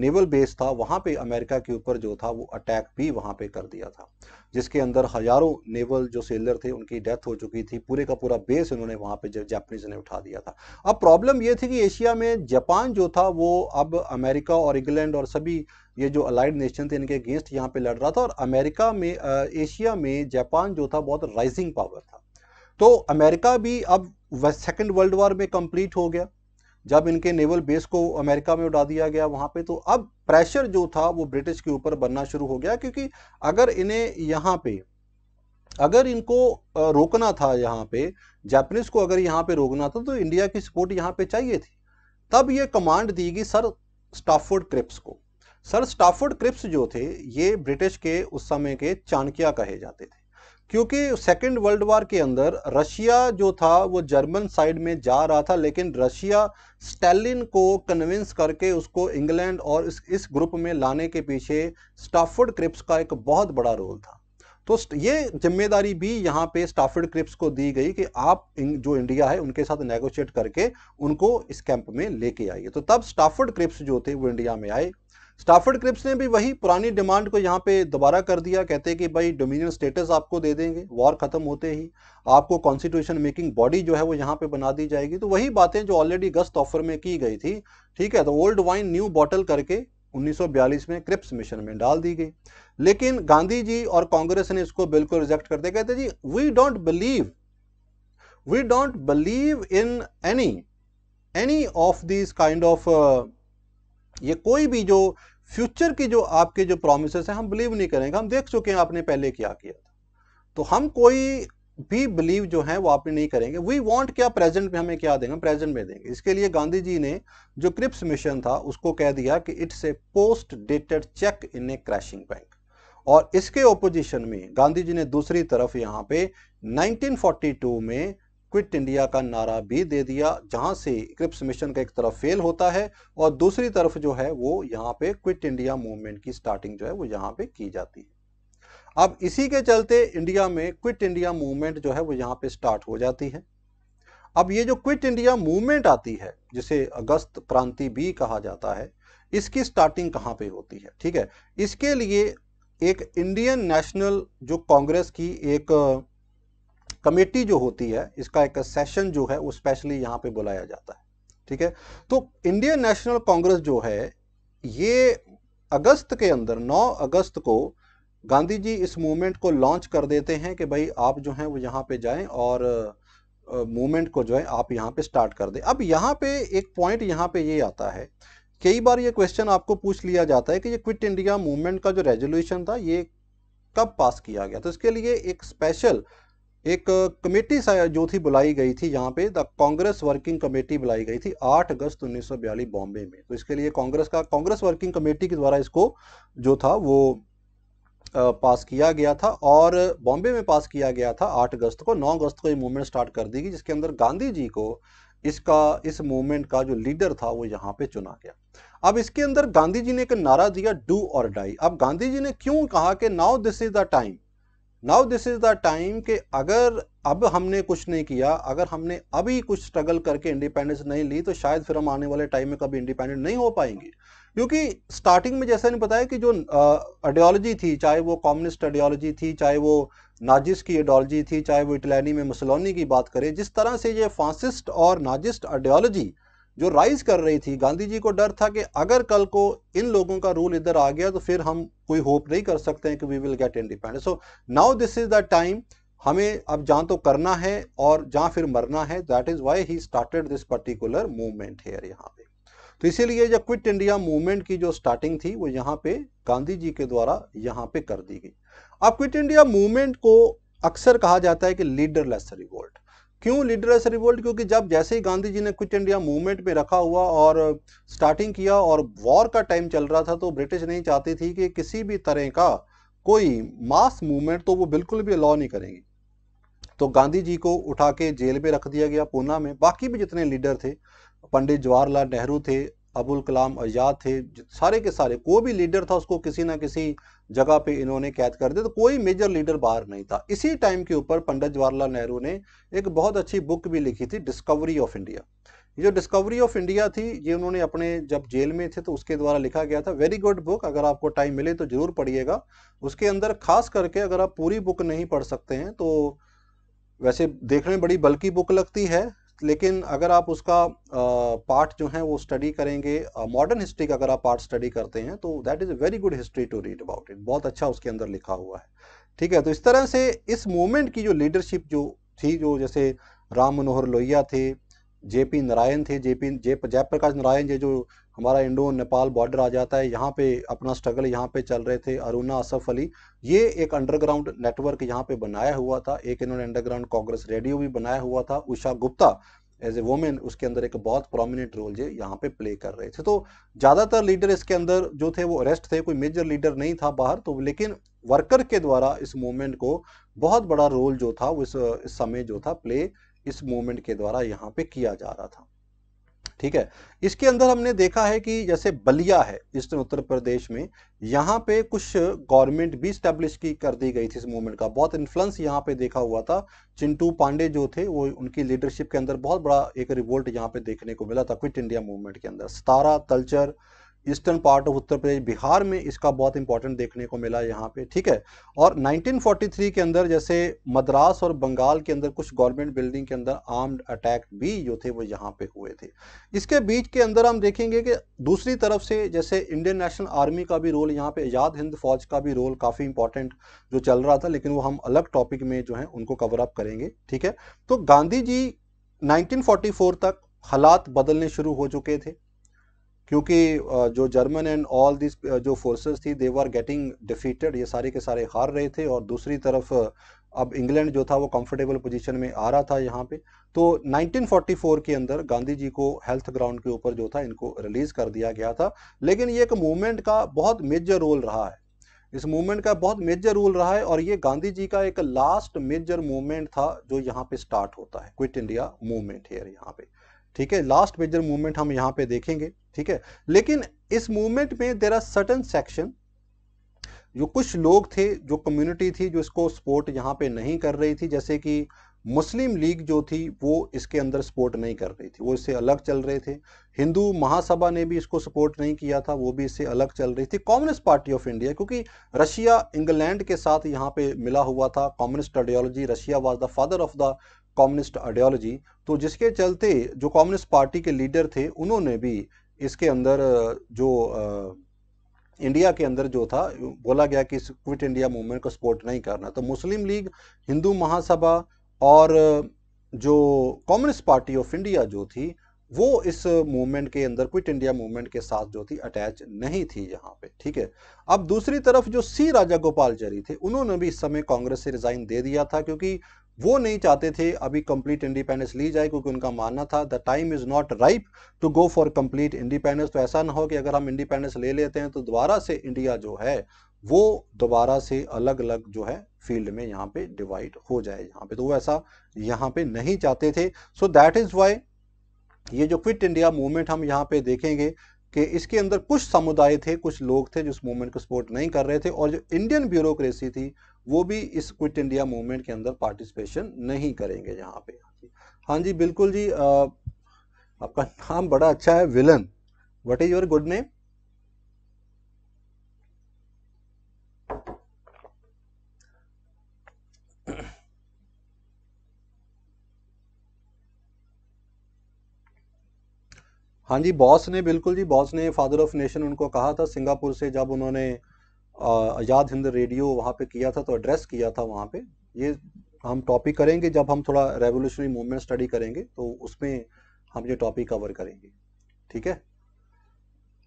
नेवल बेस था वहाँ पे अमेरिका के ऊपर जो था वो अटैक भी वहाँ पे कर दिया था जिसके अंदर हजारों नेवल जो सेलर थे उनकी डेथ हो चुकी थी पूरे का पूरा बेस उन्होंने वहाँ पे जापानीज ने उठा दिया था अब प्रॉब्लम ये थी कि एशिया में जापान जो था वो अब अमेरिका और इंग्लैंड और सभी ये जो अलाइड नेशन थे इनके अगेंस्ट यहाँ पे लड़ रहा था और अमेरिका में एशिया में जापान जो था बहुत राइजिंग पावर था तो अमेरिका भी अब सेकेंड वर्ल्ड वॉर में कंप्लीट हो गया जब इनके नेवल बेस को अमेरिका में उड़ा दिया गया वहाँ पे तो अब प्रेशर जो था वो ब्रिटिश के ऊपर बनना शुरू हो गया क्योंकि अगर इन्हें यहाँ पे अगर इनको रोकना था यहाँ पे जापानीज को अगर यहाँ पे रोकना था तो इंडिया की सपोर्ट यहाँ पे चाहिए थी तब ये कमांड दी गई सर स्टाफोर्ड क्रिप्स को सर स्टाफोर्ड क्रिप्स जो थे ये ब्रिटिश के उस समय के चाणक्या कहे जाते थे क्योंकि सेकेंड वर्ल्ड वार के अंदर रशिया जो था वो जर्मन साइड में जा रहा था लेकिन रशिया स्टालिन को कन्विंस करके उसको इंग्लैंड और इस इस ग्रुप में लाने के पीछे स्टाफर्ड क्रिप्स का एक बहुत बड़ा रोल था तो ये जिम्मेदारी भी यहाँ पे स्टाफर्ड क्रिप्स को दी गई कि आप जो इंडिया है उनके साथ नेगोशिएट करके उनको इस कैंप में लेके आइए तो तब स्टाफर्ड क्रिप्स जो थे वो इंडिया में आए स्टाफर्ड क्रिप्स ने भी वही पुरानी डिमांड को यहाँ पे दोबारा कर दिया कहते हैं कि भाई डोमिनियन स्टेटस आपको दे देंगे वॉर खत्म होते ही आपको कॉन्स्टिट्यूशन मेकिंग बॉडी जो है वो यहाँ पे बना दी जाएगी तो वही बातें जो ऑलरेडी गस्त ऑफर में की गई थी ठीक है तो ओल्ड वाइन न्यू बॉटल करके 1942 में क्रिप्स मिशन में डाल दी गई लेकिन गांधी जी और कांग्रेस ने इसको बिल्कुल रिजेक्ट कर दिया कहते ji we don't believe we don't believe in any any of this kind of ये कोई भी जो फ्यूचर की जो आपके जो प्रोमिस हैं हम बिलीव नहीं करेंगे हम देख चुके हैं आपने पहले क्या किया था तो हम कोई भी बिलीव जो है वो आप नहीं करेंगे वी वांट क्या प्रेजेंट में हमें क्या देंगे प्रेजेंट में देंगे इसके लिए गांधी जी ने जो क्रिप्स मिशन था उसको कह दिया कि it's a post dated cheque in a crashing bank और इसके ओपोजिशन में गांधी जी ने दूसरी तरफ यहाँ पे 1942 में क्विट इंडिया का नारा भी दे दिया जहां से क्रिप्स मिशन का एक तरफ फेल होता है और दूसरी तरफ जो है वो यहाँ पे क्विट इंडिया मूवमेंट की स्टार्टिंग जो है वो यहाँ पे की जाती है अब इसी के चलते इंडिया में क्विट इंडिया मूवमेंट जो है वो यहाँ पे स्टार्ट हो जाती है अब ये जो क्विट इंडिया मूवमेंट आती है जिसे अगस्त क्रांति भी कहा जाता है इसकी स्टार्टिंग कहाँ पे होती है ठीक है इसके लिए एक इंडियन नेशनल जो कांग्रेस की एक कमेटी जो होती है इसका एक सेशन जो है वो स्पेशली यहाँ पे बुलाया जाता है ठीक है तो इंडियन नेशनल कांग्रेस जो है ये अगस्त के अंदर 9 अगस्त को गांधी जी इस मूवमेंट को लॉन्च कर देते हैं कि भाई आप जो हैं वो यहाँ पे जाएं और मूवमेंट को जो है आप यहाँ पे स्टार्ट कर दें अब यहाँ पे एक पॉइंट यहाँ पे ये आता है कई बार ये क्वेश्चन आपको पूछ लिया जाता है कि ये क्विट इंडिया मूवमेंट का जो रेजोल्यूशन था ये कब पास किया गया तो इसके लिए एक स्पेशल एक कमेटी जो थी बुलाई गई थी यहाँ पे द कांग्रेस वर्किंग कमेटी बुलाई गई थी 8 अगस्त 1942 बॉम्बे में तो इसके लिए कांग्रेस का कांग्रेस वर्किंग कमेटी के द्वारा इसको जो था वो पास किया गया था और बॉम्बे में पास किया गया था 8 अगस्त को 9 अगस्त को ये मूवमेंट स्टार्ट कर दी गई जिसके अंदर गांधी जी को इसका इस मूवमेंट का जो लीडर था वो यहाँ पे चुना गया अब इसके अंदर गांधी जी ने एक नारा दिया डू और डाई अब गांधी जी ने क्यों कहा कि now this is the time now this is the time कि अगर अब हमने कुछ नहीं किया अगर हमने अभी कुछ स्ट्रगल करके इंडिपेंडेंस नहीं ली तो शायद फिर हम आने वाले टाइम में कभी इंडिपेंडेंट नहीं हो पाएंगे क्योंकि स्टार्टिंग में जैसा नहीं बताया कि जो आइडियोलॉजी थी चाहे वो कम्युनिस्ट आइडियोलॉजी थी चाहे वो नाजिस की आइडियोलॉजी थी चाहे वो इटलैनी में मुसलोनी की बात करें जिस तरह से ये फांसिस्ट और नाजिस्ट आइडियोलॉजी जो राइज कर रही थी गांधी जी को डर था कि अगर कल को इन लोगों का रूल इधर आ गया तो फिर हम कोई होप नहीं कर सकते हैं कि we will get independence so now this is the time हमें अब जहाँ तो करना है और जहाँ फिर मरना है that is why he started this particular movement here यहाँ पे तो इसीलिए जब क्विट इंडिया मूवमेंट की जो स्टार्टिंग थी वो यहाँ पे गांधी जी के द्वारा यहाँ पे कर दी गई अब क्विट इंडिया मूवमेंट को अक्सर कहा जाता है कि लीडरलेस रिवोल्ट क्यों लीडरस रिवोल्ट क्योंकि जब जैसे ही गांधी जी ने क्विट इंडिया मूवमेंट पे रखा हुआ और स्टार्टिंग किया और वॉर का टाइम चल रहा था तो ब्रिटिश नहीं चाहती थी कि किसी भी तरह का कोई मास मूवमेंट तो वो बिल्कुल भी अलाउ नहीं करेंगी तो गांधी जी को उठा के जेल में रख दिया गया पूना में बाकी भी जितने लीडर थे पंडित जवाहरलाल नेहरू थे अबुल कलाम आज़ाद थे सारे के सारे कोई भी लीडर था उसको किसी ना किसी जगह पे इन्होंने कैद कर दिया तो कोई मेजर लीडर बाहर नहीं था इसी टाइम के ऊपर पंडित जवाहरलाल नेहरू ने एक बहुत अच्छी बुक भी लिखी थी डिस्कवरी ऑफ इंडिया ये जो डिस्कवरी ऑफ इंडिया थी ये उन्होंने अपने जब जेल में थे तो उसके द्वारा लिखा गया था वेरी गुड बुक अगर आपको टाइम मिले तो जरूर पढ़िएगा उसके अंदर खास करके अगर आप पूरी बुक नहीं पढ़ सकते हैं तो वैसे देखने में बड़ी बल्कि बुक लगती है लेकिन अगर आप उसका पार्ट जो है वो स्टडी करेंगे मॉडर्न हिस्ट्री का अगर आप पार्ट स्टडी करते हैं तो that is a very good history to read about it बहुत अच्छा उसके अंदर लिखा हुआ है ठीक है तो इस तरह से इस मूवमेंट की जो लीडरशिप जो थी जो जैसे राम मनोहर लोहिया थे जेपी नारायण थे जेपी जय जयप्रकाश नारायण ये जो हमारा इंडो नेपाल बॉर्डर आ जाता है यहाँ पे अपना स्ट्रगल यहाँ पे चल रहे थे अरुणा असफ अली ये एक अंडरग्राउंड नेटवर्क यहाँ पे बनाया हुआ था एक इन्होंने अंडरग्राउंड कांग्रेस रेडियो भी बनाया हुआ था Usha Gupta as a women उसके अंदर एक बहुत प्रोमिनेंट रोल जो यहाँ पे प्ले कर रहे थे तो ज़्यादातर लीडर इसके अंदर जो थे वो अरेस्ट थे कोई मेजर लीडर नहीं था बाहर तो लेकिन वर्कर के द्वारा इस मूवमेंट को बहुत बड़ा रोल जो था वो इस, इस समय जो था प्ले इस मूवमेंट के द्वारा यहाँ पे किया जा रहा था ठीक है इसके अंदर हमने देखा है कि जैसे बलिया है ईस्टर्न उत्तर प्रदेश में यहाँ पे कुछ गवर्नमेंट भी स्टैब्लिश की कर दी गई थी इस मूवमेंट का बहुत इन्फ्लुएंस यहाँ पे देखा हुआ था चिंटू पांडे जो थे वो उनकी लीडरशिप के अंदर बहुत बड़ा एक रिवोल्ट यहाँ पे देखने को मिला था क्विट इंडिया मूवमेंट के अंदर Satara Talcher eastern part of Uttar Pradesh Bihar में इसका बहुत इंपॉर्टेंट देखने को मिला यहाँ पे ठीक है और 1943 के अंदर जैसे मद्रास और बंगाल के अंदर कुछ गवर्नमेंट बिल्डिंग के अंदर आर्म्ड अटैक भी जो थे वो यहाँ पे हुए थे इसके बीच के अंदर हम देखेंगे कि दूसरी तरफ से जैसे इंडियन नेशनल आर्मी का भी रोल यहाँ पे आज़ाद हिंद फौज का भी रोल काफ़ी इंपॉर्टेंट जो चल रहा था लेकिन वो हम अलग टॉपिक में जो है उनको कवर अप करेंगे ठीक है तो गांधी जी नाइनटीन तक हालात बदलने शुरू हो चुके थे क्योंकि जो जर्मन एंड ऑल दिस जो फोर्सेस थी दे वर गेटिंग डिफीटेड ये सारे के सारे हार रहे थे और दूसरी तरफ अब इंग्लैंड जो था वो कंफर्टेबल पोजीशन में आ रहा था यहाँ पे तो 1944 के अंदर गांधी जी को हेल्थ ग्राउंड के ऊपर जो था इनको रिलीज कर दिया गया था लेकिन ये एक मूवमेंट का बहुत मेजर रोल रहा है इस मूवमेंट का बहुत मेजर रोल रहा है और ये गांधी जी का एक लास्ट मेजर मूवमेंट था जो यहाँ पे स्टार्ट होता है क्विट इंडिया मूवमेंट हेयर यहाँ पे ठीक है लास्ट मेजर मूवमेंट हम यहाँ पे देखेंगे ठीक है लेकिन इस मूवमेंट में देर आर सर्टन सेक्शन जो कुछ लोग थे जो कम्युनिटी थी जो इसको सपोर्ट यहाँ पे नहीं कर रही थी जैसे कि मुस्लिम लीग जो थी वो इसके अंदर सपोर्ट नहीं कर रही थी वो इससे अलग चल रहे थे हिंदू महासभा ने भी इसको सपोर्ट नहीं किया था वो भी इससे अलग चल रही थी कम्युनिस्ट पार्टी ऑफ इंडिया क्योंकि रशिया इंग्लैंड के साथ यहाँ पे मिला हुआ था communist ideology Russia was the father of the communist ideology तो जिसके चलते जो कम्युनिस्ट पार्टी के लीडर थे उन्होंने भी इसके अंदर जो इंडिया के अंदर जो था बोला गया कि क्विट इंडिया मूवमेंट को सपोर्ट नहीं करना तो मुस्लिम लीग हिंदू महासभा और जो कम्युनिस्ट पार्टी ऑफ इंडिया जो थी वो इस मूवमेंट के अंदर क्विट इंडिया मूवमेंट के साथ जो थी अटैच नहीं थी यहाँ पे ठीक है अब दूसरी तरफ जो सी राजा गोपालचारी थे उन्होंने भी इस समय कांग्रेस से रिजाइन दे दिया था क्योंकि वो नहीं चाहते थे अभी कंप्लीट इंडिपेंडेंस ली जाए क्योंकि उनका मानना था the time is not ripe to go for complete independence तो ऐसा ना हो कि अगर हम इंडिपेंडेंस ले लेते हैं तो दोबारा से इंडिया जो है वो दोबारा से अलग अलग जो है फील्ड में यहाँ पे डिवाइड हो जाए यहाँ पे तो वो ऐसा यहाँ पे नहीं चाहते थे सो दैट इज़ वाई ये जो क्विट इंडिया मूवमेंट हम यहाँ पे देखेंगे कि इसके अंदर कुछ समुदाय थे कुछ लोग थे जो इस मूवमेंट को सपोर्ट नहीं कर रहे थे और जो इंडियन ब्यूरोक्रेसी थी वो भी इस क्विट इंडिया मूवमेंट के अंदर पार्टिसिपेशन नहीं करेंगे यहाँ पे हाँ जी बिल्कुल जी आ, आपका नाम बड़ा अच्छा है विलन what is your good name हाँ जी बॉस ने बिल्कुल जी बॉस ने फादर ऑफ नेशन उनको कहा था सिंगापुर से जब उन्होंने आज़ाद हिंद रेडियो वहाँ पे किया था तो एड्रेस किया था वहाँ पे ये हम टॉपिक करेंगे जब हम थोड़ा रेवोल्यूशनरी मूवमेंट स्टडी करेंगे तो उसमें हम ये टॉपिक कवर करेंगे ठीक है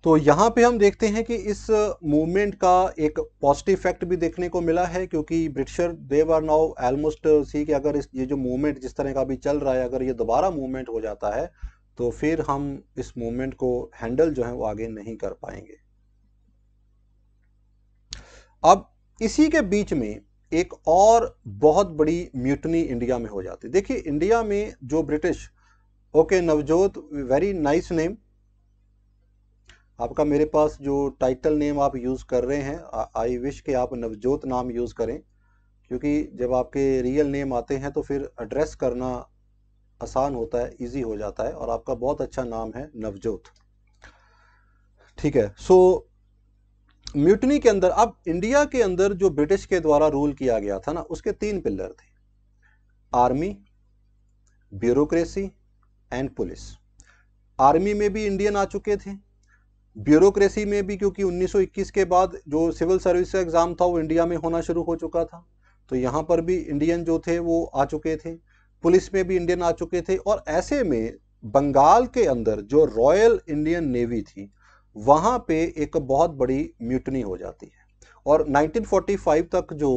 तो यहाँ पे हम देखते हैं कि इस मूवमेंट का एक पॉजिटिव इफेक्ट भी देखने को मिला है क्योंकि Britisher they are now almost see कि अगर इस ये जो मूवमेंट जिस तरह का भी चल रहा है अगर ये दोबारा मूवमेंट हो जाता है तो फिर हम इस मूवमेंट को हैंडल जो है वो आगे नहीं कर पाएंगे अब इसी के बीच में एक और बहुत बड़ी म्यूटनी इंडिया में हो जाती देखिए इंडिया में जो British okay Navjot very nice name आपका मेरे पास जो टाइटल नेम आप यूज़ कर रहे हैं आई विश के आप नवजोत नाम यूज़ करें क्योंकि जब आपके रियल नेम आते हैं तो फिर एड्रेस करना आसान होता है इजी हो जाता है और आपका बहुत अच्छा नाम है नवजोत ठीक है सो so, म्यूटनी के अंदर अब इंडिया के अंदर जो ब्रिटिश के द्वारा रूल किया गया था ना उसके तीन पिलर थे army bureaucracy and police army में भी इंडियन आ चुके थे ब्यूरोक्रेसी में भी क्योंकि 1921 के बाद जो सिविल सर्विस का एग्ज़ाम था वो इंडिया में होना शुरू हो चुका था तो यहाँ पर भी इंडियन जो थे वो आ चुके थे पुलिस में भी इंडियन आ चुके थे और ऐसे में बंगाल के अंदर जो रॉयल इंडियन नेवी थी वहाँ पे एक बहुत बड़ी म्यूटनी हो जाती है और 1945 तक जो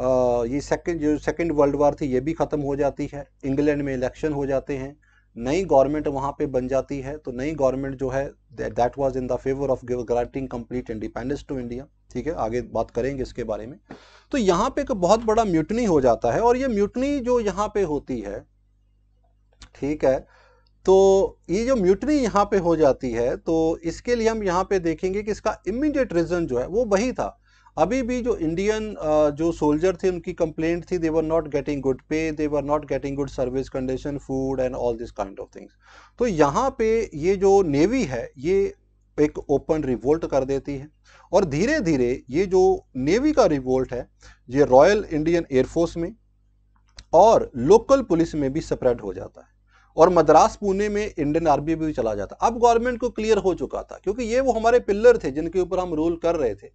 आ, ये सेकंड जो सेकंड वर्ल्ड वार थी ये भी ख़त्म हो जाती है इंग्लैंड में इलेक्शन हो जाते हैं नई गवर्नमेंट वहाँ पे बन जाती है तो नई गवर्नमेंट जो है that was in the favour of granting complete independence to India ठीक है आगे बात करेंगे इसके बारे में तो यहाँ पे एक बहुत बड़ा म्यूटनी हो जाता है और ये म्यूटनी जो यहाँ पे होती है ठीक है तो ये जो म्यूटनी यहाँ पे हो जाती है तो इसके लिए हम यहाँ पे देखेंगे कि इसका इमीडिएट रीज़न जो है वो वही था अभी भी जो इंडियन जो सोल्जर थे उनकी कंप्लेंट थी they were not getting good pay they were not getting good service condition food and all this kind of things तो यहाँ पे ये जो नेवी है ये एक ओपन रिवोल्ट कर देती है और धीरे धीरे ये जो नेवी का रिवोल्ट है ये रॉयल इंडियन एयरफोर्स में और लोकल पुलिस में भी स्प्रेड हो जाता है और मद्रास पुणे में इंडियन आर्मी भी चला जाता अब गवर्नमेंट को क्लियर हो चुका था क्योंकि ये वो हमारे पिल्लर थे जिनके ऊपर हम रूल कर रहे थे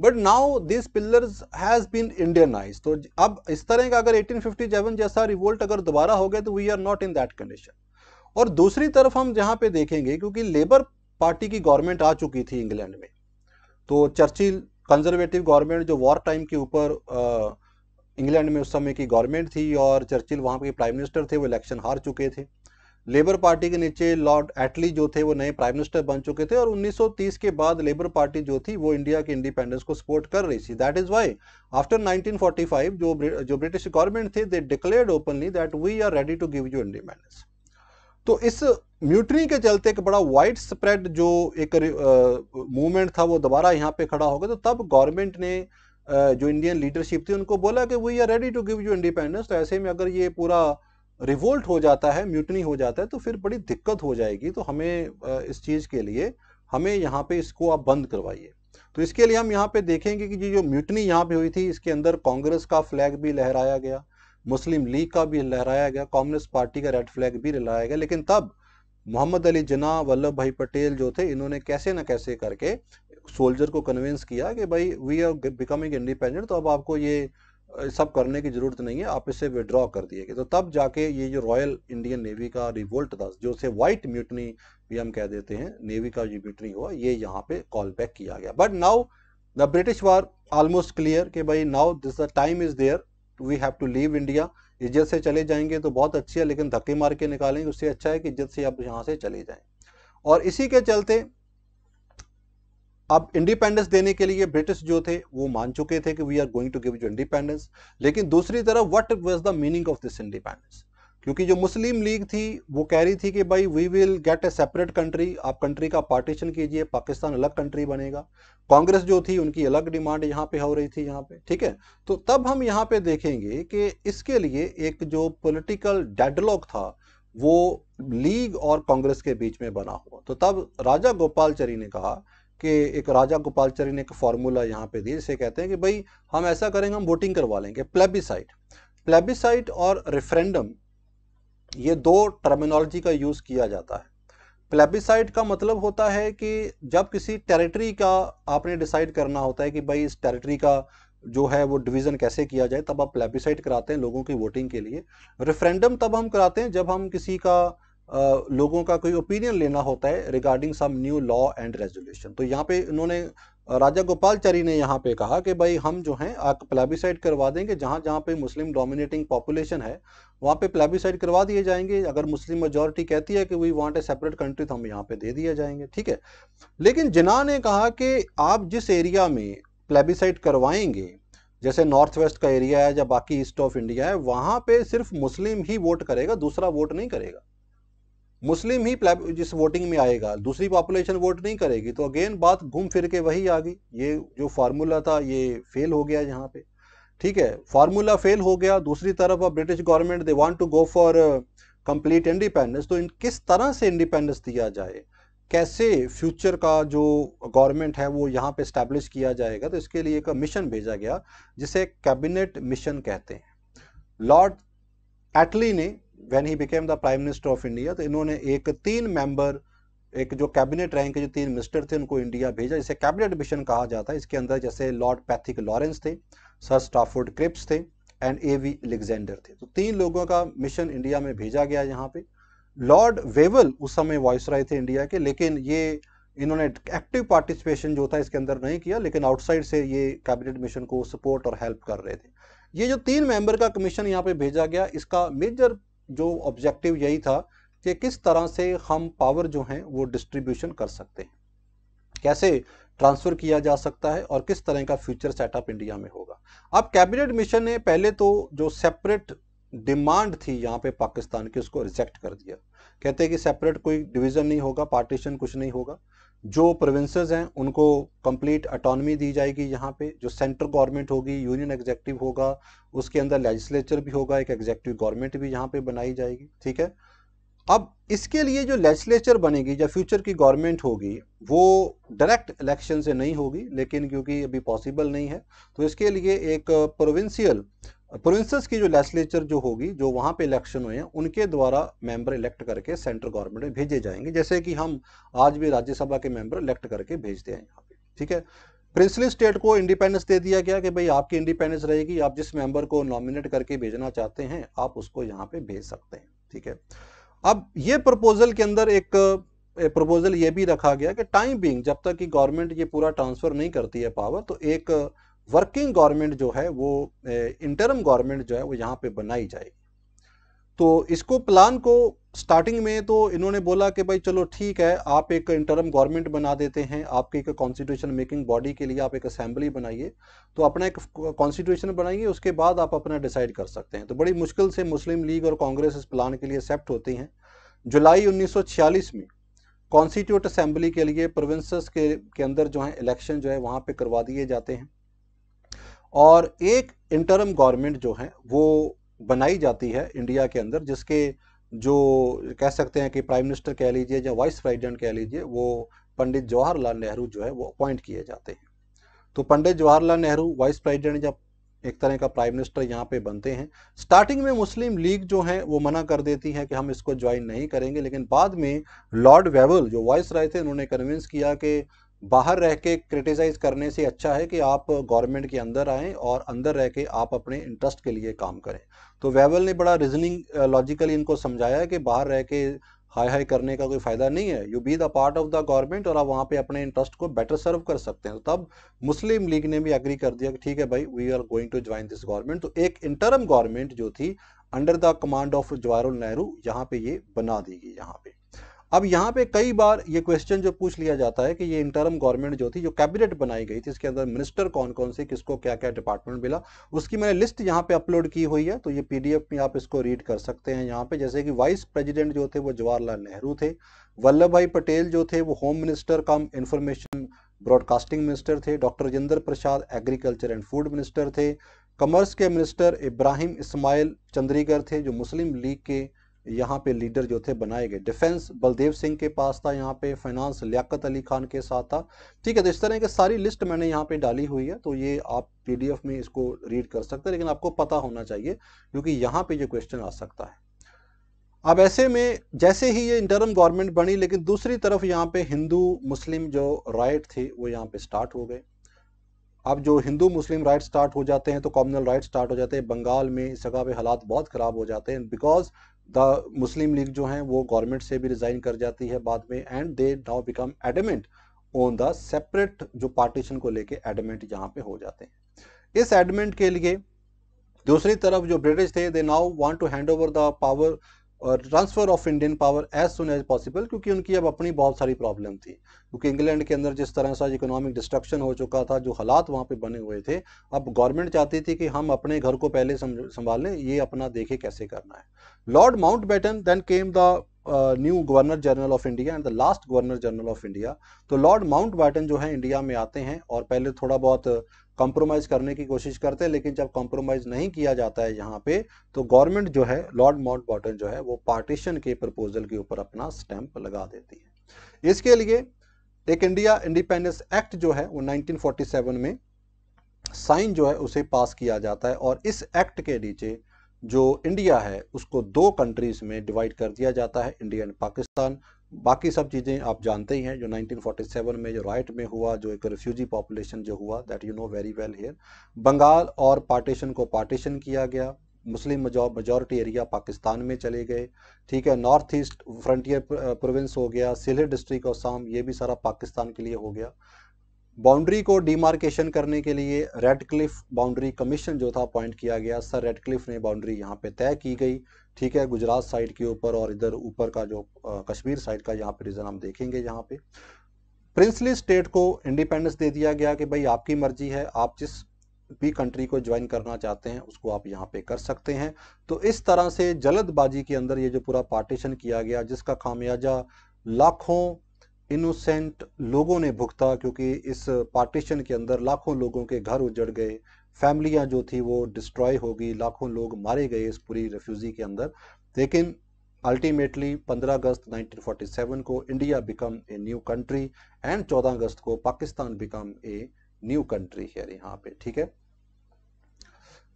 but now this pillar has been Indianize तो अब इस तरह का अगर 1857 जैसा रिवोल्ट अगर दोबारा हो गया तो we are not in that condition और दूसरी तरफ हम जहाँ पे देखेंगे क्योंकि लेबर पार्टी की गवर्नमेंट आ चुकी थी इंग्लैंड में तो चर्चिल कंजर्वेटिव गवर्नमेंट जो वॉर टाइम के ऊपर इंग्लैंड में उस समय की गवर्नमेंट थी और चर्चिल वहां के प्राइम मिनिस्टर थे वो इलेक्शन हार चुके थे लेबर पार्टी के नीचे लॉर्ड एटली जो थे वो नए प्राइम मिनिस्टर बन चुके थे और 1930 के बाद लेबर पार्टी जो थी वो इंडिया के इंडिपेंडेंस को सपोर्ट कर रही थी दैट इज वाई आफ्टर 1945 जो जो ब्रिटिश गवर्नमेंट थे they declared openly that we are ready to give you independence तो इस म्यूटनी के चलते एक बड़ा वाइड स्प्रेड जो एक मूवमेंट था वो दोबारा यहाँ पे खड़ा हो गया तो तब गवर्नमेंट ने uh, जो इंडियन लीडरशिप थी उनको बोला कि we are ready to give you independence तो ऐसे में अगर ये पूरा रिवोल्ट हो जाता है म्यूटनी हो जाता है तो फिर बड़ी दिक्कत हो जाएगी तो हमें इस चीज़ के लिए हमें यहाँ पे इसको आप बंद करवाइए तो इसके लिए हम यहाँ पे देखेंगे कि जो म्यूटनी यहाँ पे हुई थी इसके अंदर कांग्रेस का फ्लैग भी लहराया गया मुस्लिम लीग का भी लहराया गया कम्युनिस्ट पार्टी का रेड फ्लैग भी लहराया गया लेकिन तब मोहम्मद अली जना वल्लभ भाई पटेल जो थे इन्होंने कैसे ना कैसे करके सोल्जर को कन्विंस किया कि भाई वी आर बिकमिंग इंडिपेंडेंट तो अब आपको ये सब करने की ज़रूरत नहीं है आप इसे विड्रॉ कर दिए तो तब जाके ये जो रॉयल इंडियन नेवी का रिवोल्ट था जो से वाइट म्यूटनी भी हम कह देते हैं नेवी का जो म्यूटनी हुआ ये यहाँ पे कॉल बैक किया गया but now the British were almost clear कि भाई now this the time is there we have to leave India इज्जत से चले जाएंगे तो बहुत अच्छी है लेकिन धक्के मार के निकालेंगे उससे अच्छा है कि इज्जत से आप यहाँ से चले जाएँ और इसी के चलते अब इंडिपेंडेंस देने के लिए ब्रिटिश जो थे वो मान चुके थे कि we are going to give you independence लेकिन दूसरी तरफ what was the meaning of this independence क्योंकि जो मुस्लिम लीग थी वो कह रही थी कि भाई we will get a separate country आप कंट्री का पार्टीशन कीजिए पाकिस्तान अलग कंट्री बनेगा कांग्रेस जो थी उनकी अलग डिमांड यहाँ पे हो रही थी यहाँ पे ठीक है तो तब हम यहाँ पे देखेंगे कि इसके लिए एक जो पोलिटिकल डेडलॉग था वो लीग और कांग्रेस के बीच में बना हुआ तो तब राजा गोपालचरी ने कहा कि एक राजा गोपालचारी ने एक फार्मूला यहाँ पे दिया जिसे कहते हैं कि भाई हम ऐसा करेंगे हम वोटिंग करवा लेंगे प्लेबिसाइट प्लेबिसाइट और रेफरेंडम ये दो टर्मिनोलॉजी का यूज़ किया जाता है प्लेबिसाइट का मतलब होता है कि जब किसी टेरिटरी का आपने डिसाइड करना होता है कि भाई इस टेरिटरी का जो है वो डिवीज़न कैसे किया जाए तब आप प्लेबिसाइट कराते हैं लोगों की वोटिंग के लिए रेफरेंडम तब हम कराते हैं जब हम किसी का लोगों का कोई ओपिनियन लेना होता है regarding some new law and resolution तो यहाँ पे इन्होंने राजा गोपालचारी ने यहाँ पे कहा कि भाई हम जो हैं आप प्लेबिसाइड करवा देंगे जहाँ जहाँ पे मुस्लिम डोमिनेटिंग पॉपुलेशन है वहाँ पे प्लेबिसाइड करवा दिए जाएंगे अगर मुस्लिम मेजोरिटी कहती है कि we want a separate country तो हम यहाँ पे दे दिए जाएंगे ठीक है लेकिन जिना ने कहा कि आप जिस एरिया में प्लेबिसाइड करवाएंगे जैसे नॉर्थ वेस्ट का एरिया है या बाकी ईस्ट ऑफ इंडिया है वहाँ पर सिर्फ मुस्लिम ही वोट करेगा दूसरा वोट नहीं करेगा मुस्लिम ही जिस वोटिंग में आएगा दूसरी पॉपुलेशन वोट नहीं करेगी तो अगेन बात घूम फिर के वही आ गई ये जो फार्मूला था ये फेल हो गया यहाँ पे ठीक है फार्मूला फेल हो गया दूसरी तरफ अब British government they want to go for complete independence तो इन किस तरह से इंडिपेंडेंस दिया जाए कैसे फ्यूचर का जो गवर्नमेंट है वो यहाँ पे स्टैब्लिश किया जाएगा तो इसके लिए एक मिशन भेजा गया जिसे कैबिनेट मिशन कहते हैं लॉर्ड एटली ने when he became the prime minister of India तो इन्होंने एक तीन मेंबर एक जो कैबिनेट रैंक के जो तीन मिनिस्टर थे उनको इंडिया भेजा जिसे कैबिनेट मिशन कहा जाता है इसके अंदर जैसे लॉर्ड पैथिक लॉरेंस थे सर स्टाफोर्ड क्रिप्स थे एंड ए वी एलेक्जेंडर थे तो तीन लोगों का मिशन इंडिया में भेजा गया यहाँ पे लॉर्ड वेवल उस समय वॉइसराय थे इंडिया के लेकिन ये इन्होंने एक्टिव पार्टिसिपेशन जो था इसके अंदर नहीं किया लेकिन आउटसाइड से ये कैबिनेट मिशन को सपोर्ट और हेल्प कर रहे थे ये जो तीन मेंबर का कमीशन यहाँ पे भेजा गया इसका मेजर जो ऑब्जेक्टिव यही था कि किस तरह से हम पावर जो है वो डिस्ट्रीब्यूशन कर सकते हैं कैसे ट्रांसफर किया जा सकता है और किस तरह का फ्यूचर सेटअप इंडिया में होगा अब कैबिनेट मिशन ने पहले तो जो सेपरेट डिमांड थी यहाँ पे पाकिस्तान की उसको रिजेक्ट कर दिया कहते हैं कि सेपरेट कोई डिवीजन नहीं होगा पार्टीशन कुछ नहीं होगा जो प्रोविंसेस हैं उनको कंप्लीट अटोनमी दी जाएगी यहाँ पे जो सेंट्रल गवर्नमेंट होगी यूनियन एग्जेक्टिव होगा उसके अंदर लेजिस्लेचर भी होगा एक एग्जेक्टिव गवर्नमेंट भी यहाँ पे बनाई जाएगी ठीक है अब इसके लिए जो लेजिस्लेचर बनेगी या फ्यूचर की गवर्नमेंट होगी वो डायरेक्ट इलेक्शन से नहीं होगी लेकिन क्योंकि अभी पॉसिबल नहीं है तो इसके लिए एक प्रोविंशियल प्रोविंसेस की जो लेजिस्लेचर जो होगी जो वहाँ पे इलेक्शन हुए हैं उनके द्वारा मेंबर इलेक्ट करके सेंट्रल गवर्नमेंट में भेजे जाएंगे जैसे कि हम आज भी राज्यसभा के मेंबर इलेक्ट करके भेजते हैं यहाँ पे ठीक है प्रिंसली स्टेट को इंडिपेंडेंस दे दिया गया कि भाई आपकी इंडिपेंडेंस रहेगी आप जिस मेंबर को नॉमिनेट करके भेजना चाहते हैं आप उसको यहाँ पे भेज सकते हैं ठीक है अब ये प्रपोजल के अंदर एक प्रपोजल ये भी रखा गया कि टाइम बींग जब तक कि गवर्नमेंट ये पूरा ट्रांसफर नहीं करती है पावर तो एक वर्किंग गवर्नमेंट जो है वो इंटरम गवर्नमेंट जो है वो यहाँ पे बनाई जाएगी तो इसको प्लान को स्टार्टिंग में तो इन्होंने बोला कि भाई चलो ठीक है आप एक इंटरम गवर्नमेंट बना देते हैं आपके एक कॉन्स्टिट्यूशन मेकिंग बॉडी के लिए आप एक असेंबली बनाइए तो अपना एक कॉन्स्टिट्यूशन बनाइए उसके बाद आप अपना डिसाइड कर सकते हैं तो बड़ी मुश्किल से मुस्लिम लीग और कांग्रेस इस प्लान के लिए एक्सेप्ट होती हैं जुलाई उन्नीस में कॉन्स्टिट्यूट असेंबली के लिए प्रोविंस के के अंदर जो है इलेक्शन जो है वहाँ पर करवा दिए जाते हैं और एक इंटरम गवर्नमेंट जो है वो बनाई जाती है इंडिया के अंदर जिसके जो कह सकते हैं कि प्राइम मिनिस्टर कह लीजिए या वाइस प्रेसिडेंट कह लीजिए वो पंडित जवाहरलाल नेहरू जो है वो अपॉइंट किए जाते हैं तो पंडित जवाहरलाल नेहरू वाइस प्रेसिडेंट या एक तरह का प्राइम मिनिस्टर यहाँ पे बनते हैं स्टार्टिंग में मुस्लिम लीग जो है वो मना कर देती है कि हम इसको ज्वाइन नहीं करेंगे लेकिन बाद में लॉर्ड वेवल जो वाइस राय थे उन्होंने कन्विंस किया कि बाहर रह के क्रिटिसाइज करने से अच्छा है कि आप गवर्नमेंट के अंदर आए और अंदर रह के आप अपने इंटरेस्ट के लिए काम करें तो वेवल ने बड़ा रीजनिंग लॉजिकली uh, इनको समझाया कि बाहर रह के हाई हाई करने का कोई फ़ायदा नहीं है you be the part of the government और आप वहाँ पे अपने इंटरेस्ट को बेटर सर्व कर सकते हैं तो तब मुस्लिम लीग ने भी एग्री कर दिया कि ठीक है भाई we are going to join this government तो एक इंटरम गवर्नमेंट जो थी under the command of Jawaharlal Nehru यहाँ पे ये बना दी गई यहाँ पे अब यहाँ पे कई बार ये क्वेश्चन जो पूछ लिया जाता है कि ये इंटरम गवर्नमेंट जो थी जो कैबिनेट बनाई गई थी इसके अंदर मिनिस्टर कौन कौन से किसको क्या क्या डिपार्टमेंट मिला उसकी मैंने लिस्ट यहाँ पे अपलोड की हुई है तो ये पीडीएफ में आप इसको रीड कर सकते हैं यहाँ पे जैसे कि वाइस प्रेजिडेंट जो थे वो जवाहरलाल नेहरू थे वल्लभ भाई पटेल जो थे वो home minister cum information broadcasting minister थे doctor Rajendra Prasad agriculture and food minister थे कमर्स के मिनिस्टर इब्राहिम इस्माइल चंद्रीगर थे जो मुस्लिम लीग के यहाँ पे लीडर जो थे बनाए गए डिफेंस बलदेव सिंह के पास था यहाँ पे फाइनेंस लियाकत अली खान के साथ था ठीक है तो इस तरह की सारी लिस्ट मैंने यहाँ पे डाली हुई है तो ये आप पीडीएफ में इसको रीड कर सकते हैं लेकिन आपको पता होना चाहिए क्योंकि यहाँ पे ये क्वेश्चन आ सकता है अब ऐसे में जैसे ही ये इंटरम गवर्नमेंट बनी लेकिन दूसरी तरफ यहाँ पे हिंदू मुस्लिम जो राइट थे वो यहाँ पे स्टार्ट हो गए अब जो हिंदू मुस्लिम राइट स्टार्ट हो जाते हैं तो कॉमनल राइट स्टार्ट हो जाते हैं बंगाल में इस जगह पे हालात बहुत ख़राब हो जाते हैं बिकॉज द मुस्लिम लीग जो है वो गवर्नमेंट से भी रिज़ाइन कर जाती है बाद में and they now become adamant on the separate जो पार्टीशन को लेके एडमेंट यहाँ पे हो जाते हैं इस एडमेंट के लिए दूसरी तरफ जो ब्रिटिश थे they now want to hand over the power और transfer of Indian power as soon as possible क्योंकि उनकी अब अपनी बहुत सारी प्रॉब्लम थी क्योंकि इंग्लैंड के अंदर जिस तरह से इकोनॉमिक डिस्ट्रक्शन हो चुका था जो हालात वहाँ पे बने हुए थे अब गवर्नमेंट चाहती थी कि हम अपने घर को पहले संभाल लें ये अपना देखे कैसे करना है Lord Mountbatten then came the new governor general of India and the last governor general of India तो लॉर्ड माउंट बैटन जो है इंडिया में आते हैं और पहले थोड़ा बहुत कॉम्प्रोमाइज़ करने की कोशिश करते हैं लेकिन जब कॉम्प्रोमाइज़ नहीं किया जाता है यहाँ पे तो गवर्नमेंट जो है लॉर्ड माउंट बॉटन जो है वो पार्टीशन के प्रपोजल के ऊपर अपना स्टैंप लगा देती है इसके लिए एक इंडिया इंडिपेंडेंस एक्ट जो है वो 1947 में साइन जो है उसे पास किया जाता है और इस एक्ट के नीचे जो इंडिया है उसको दो कंट्रीज में डिवाइड कर दिया जाता है इंडिया एंड पाकिस्तान बाकी सब चीज़ें आप जानते ही हैं जो 1947 में जो राइट में हुआ जो एक रिफ्यूजी पॉपुलेशन जो हुआ that you know very well here Bengal और पार्टीशन को पार्टीशन किया गया मुस्लिम मजॉरिटी एरिया पाकिस्तान में चले गए ठीक है नॉर्थ ईस्ट फ्रंटियर प्रोविंस हो गया सिलहर डिस्ट्रिक्ट और साम ये भी सारा पाकिस्तान के लिए हो गया बाउंड्री को डीमार्केशन करने के लिए रेड क्लिफ बाउंड्री कमीशन जो था अपॉइंट किया गया सर रेड क्लिफ ने बाउंड्री यहाँ पे तय की गई ठीक है गुजरात साइड के ऊपर और इधर ऊपर का जो कश्मीर साइड का यहाँ पे रीजन हम देखेंगे यहाँ पे प्रिंसली स्टेट को इंडिपेंडेंस दे दिया गया कि भाई आपकी मर्जी है आप जिस भी कंट्री को ज्वाइन करना चाहते हैं उसको आप यहाँ पे कर सकते हैं तो इस तरह से जल्दबाजी के अंदर ये जो पूरा पार्टीशन किया गया जिसका खामियाजा लाखों इनोसेंट लोगों ने भुगता क्योंकि इस पार्टीशन के अंदर लाखों लोगों के घर उजड़ गए फैमिलियाँ जो थी वो डिस्ट्रॉय हो गई लाखों लोग मारे गए इस पूरी रेफ्यूज़ी के अंदर लेकिन अल्टीमेटली 15 अगस्त 1947 को India become a new country and 14 अगस्त को Pakistan become a new country है यहाँ पे ठीक है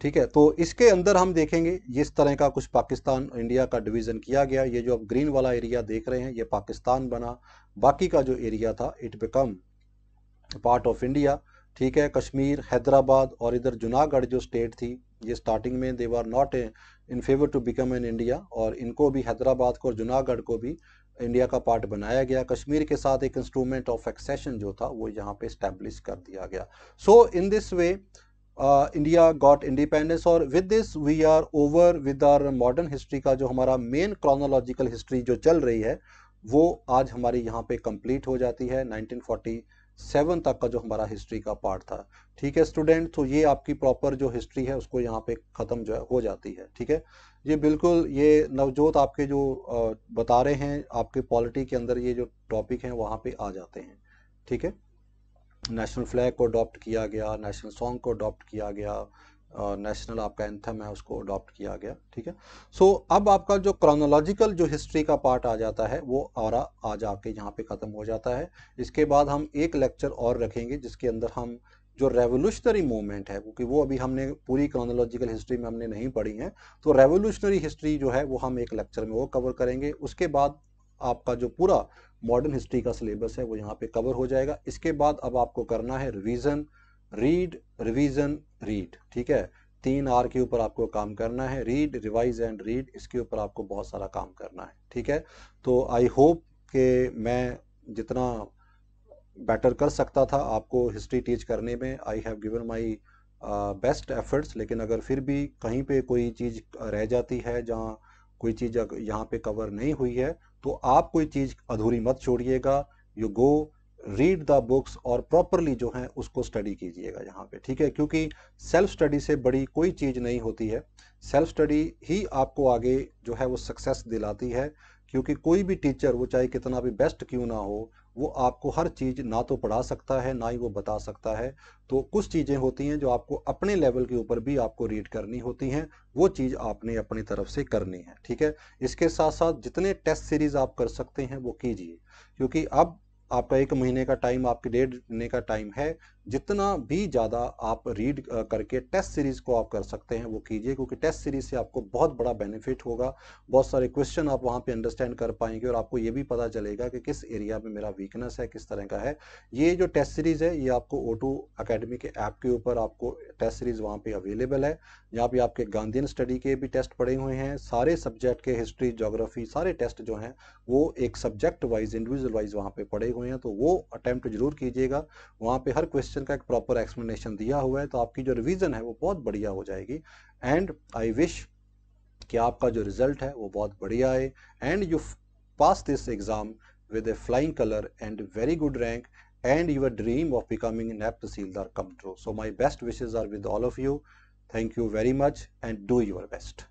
ठीक है तो इसके अंदर हम देखेंगे इस तरह का कुछ पाकिस्तान इंडिया का डिवीज़न किया गया ये जो आप ग्रीन वाला एरिया देख रहे हैं ये पाकिस्तान बना बाकी का जो एरिया था it become part of India ठीक है कश्मीर हैदराबाद और इधर जूनागढ़ जो स्टेट थी ये स्टार्टिंग में they are not in favour to become in India और इनको भी हैदराबाद को और जूनागढ़ को भी इंडिया का पार्ट बनाया गया कश्मीर के साथ एक इंस्ट्रूमेंट ऑफ एक्सेशन जो था वो यहाँ पे स्टैब्लिश कर दिया गया so in this way India got independence और with this we are over with our modern history का जो हमारा मेन क्रोनोलॉजिकल हिस्ट्री जो चल रही है वो आज हमारी यहाँ पे कंप्लीट हो जाती है 1940 सेवन तक का जो हमारा हिस्ट्री का पार्ट था ठीक है स्टूडेंट तो ये आपकी प्रॉपर जो हिस्ट्री है उसको यहाँ पे ख़त्म जो है हो जाती है ठीक है ये बिल्कुल ये नवजोत आपके जो बता रहे हैं आपके पॉलिटी के अंदर ये जो टॉपिक हैं वहाँ पे आ जाते हैं ठीक है नेशनल फ्लैग को अडॉप्ट किया गया नेशनल सॉन्ग को अडॉप्ट किया गया नेशनल आपका एंथम है उसको अडॉप्ट किया गया ठीक है सो so, अब आपका जो क्रोनोलॉजिकल जो हिस्ट्री का पार्ट आ जाता है वो और आज आके यहाँ पे ख़त्म हो जाता है इसके बाद हम एक लेक्चर और रखेंगे जिसके अंदर हम जो रेवोल्यूशनरी मूवमेंट है क्योंकि वो अभी हमने पूरी क्रोनोलॉजिकल हिस्ट्री में हमने नहीं पढ़ी है तो रेवोल्यूशनरी हिस्ट्री जो है वो हम एक लेक्चर में वो कवर करेंगे उसके बाद आपका जो पूरा मॉडर्न हिस्ट्री का सिलेबस है वो यहाँ पे कवर हो जाएगा इसके बाद अब आपको करना है रिवीजन रीड रिवीजन रीड ठीक है तीन आर के ऊपर आपको काम करना है रीड रिवाइज एंड रीड इसके ऊपर आपको बहुत सारा काम करना है ठीक है तो आई होप के मैं जितना बेटर कर सकता था आपको हिस्ट्री टीच करने में I have given my best efforts लेकिन अगर फिर भी कहीं पे कोई चीज़ uh, रह जाती है जहाँ कोई चीज़ यहाँ पे कवर नहीं हुई है तो आप कोई चीज़ अधूरी मत छोड़िएगा you go read the books और प्रॉपरली जो है उसको स्टडी कीजिएगा यहाँ पे ठीक है क्योंकि सेल्फ स्टडी से बड़ी कोई चीज़ नहीं होती है सेल्फ स्टडी ही आपको आगे जो है वो सक्सेस दिलाती है क्योंकि कोई भी टीचर वो चाहे कितना भी बेस्ट क्यों ना हो वो आपको हर चीज़ ना तो पढ़ा सकता है ना ही वो बता सकता है तो कुछ चीज़ें होती हैं जो आपको अपने लेवल के ऊपर भी आपको रीड करनी होती हैं वो चीज़ आपने अपनी तरफ से करनी है ठीक है इसके साथ साथ जितने टेस्ट सीरीज़ आप कर सकते हैं वो कीजिए क्योंकि अब आपका एक महीने का टाइम आपके डेढ़ महीने का टाइम है जितना भी ज़्यादा आप रीड करके टेस्ट सीरीज़ को आप कर सकते हैं वो कीजिए क्योंकि टेस्ट सीरीज़ से आपको बहुत बड़ा बेनिफिट होगा बहुत सारे क्वेश्चन आप वहाँ पे अंडरस्टैंड कर पाएंगे और आपको ये भी पता चलेगा कि किस एरिया में मेरा वीकनेस है किस तरह का है ये जो टेस्ट सीरीज़ है ये आपको ओ टू अकेडमी के ऐप के ऊपर आपको टेस्ट सीरीज़ वहाँ पर अवेलेबल है यहाँ पर आपके गांधीन स्टडी के भी टेस्ट पड़े हुए हैं सारे सब्जेक्ट के हिस्ट्री जोग्राफी सारे टेस्ट जो हैं वो एक सब्जेक्ट वाइज इंडिविजुअल वाइज वहाँ पर पड़े हुए हैं तो वो अटैम्प्ट जरूर कीजिएगा वहाँ पर हर क्वेश्चन क्वेश्चन का एक प्रॉपर एक्सप्लेनेशन दिया हुआ है तो आपकी जो रिवीजन है वो बहुत बढ़िया हो जाएगी एंड आई विश कि आपका जो रिजल्ट है वो बहुत बढ़िया आए and you pass this exam with a flying colour and very good rank and your dream of becoming an AP tehsildar come true so my best wishes are with all of you thank you very much and do your best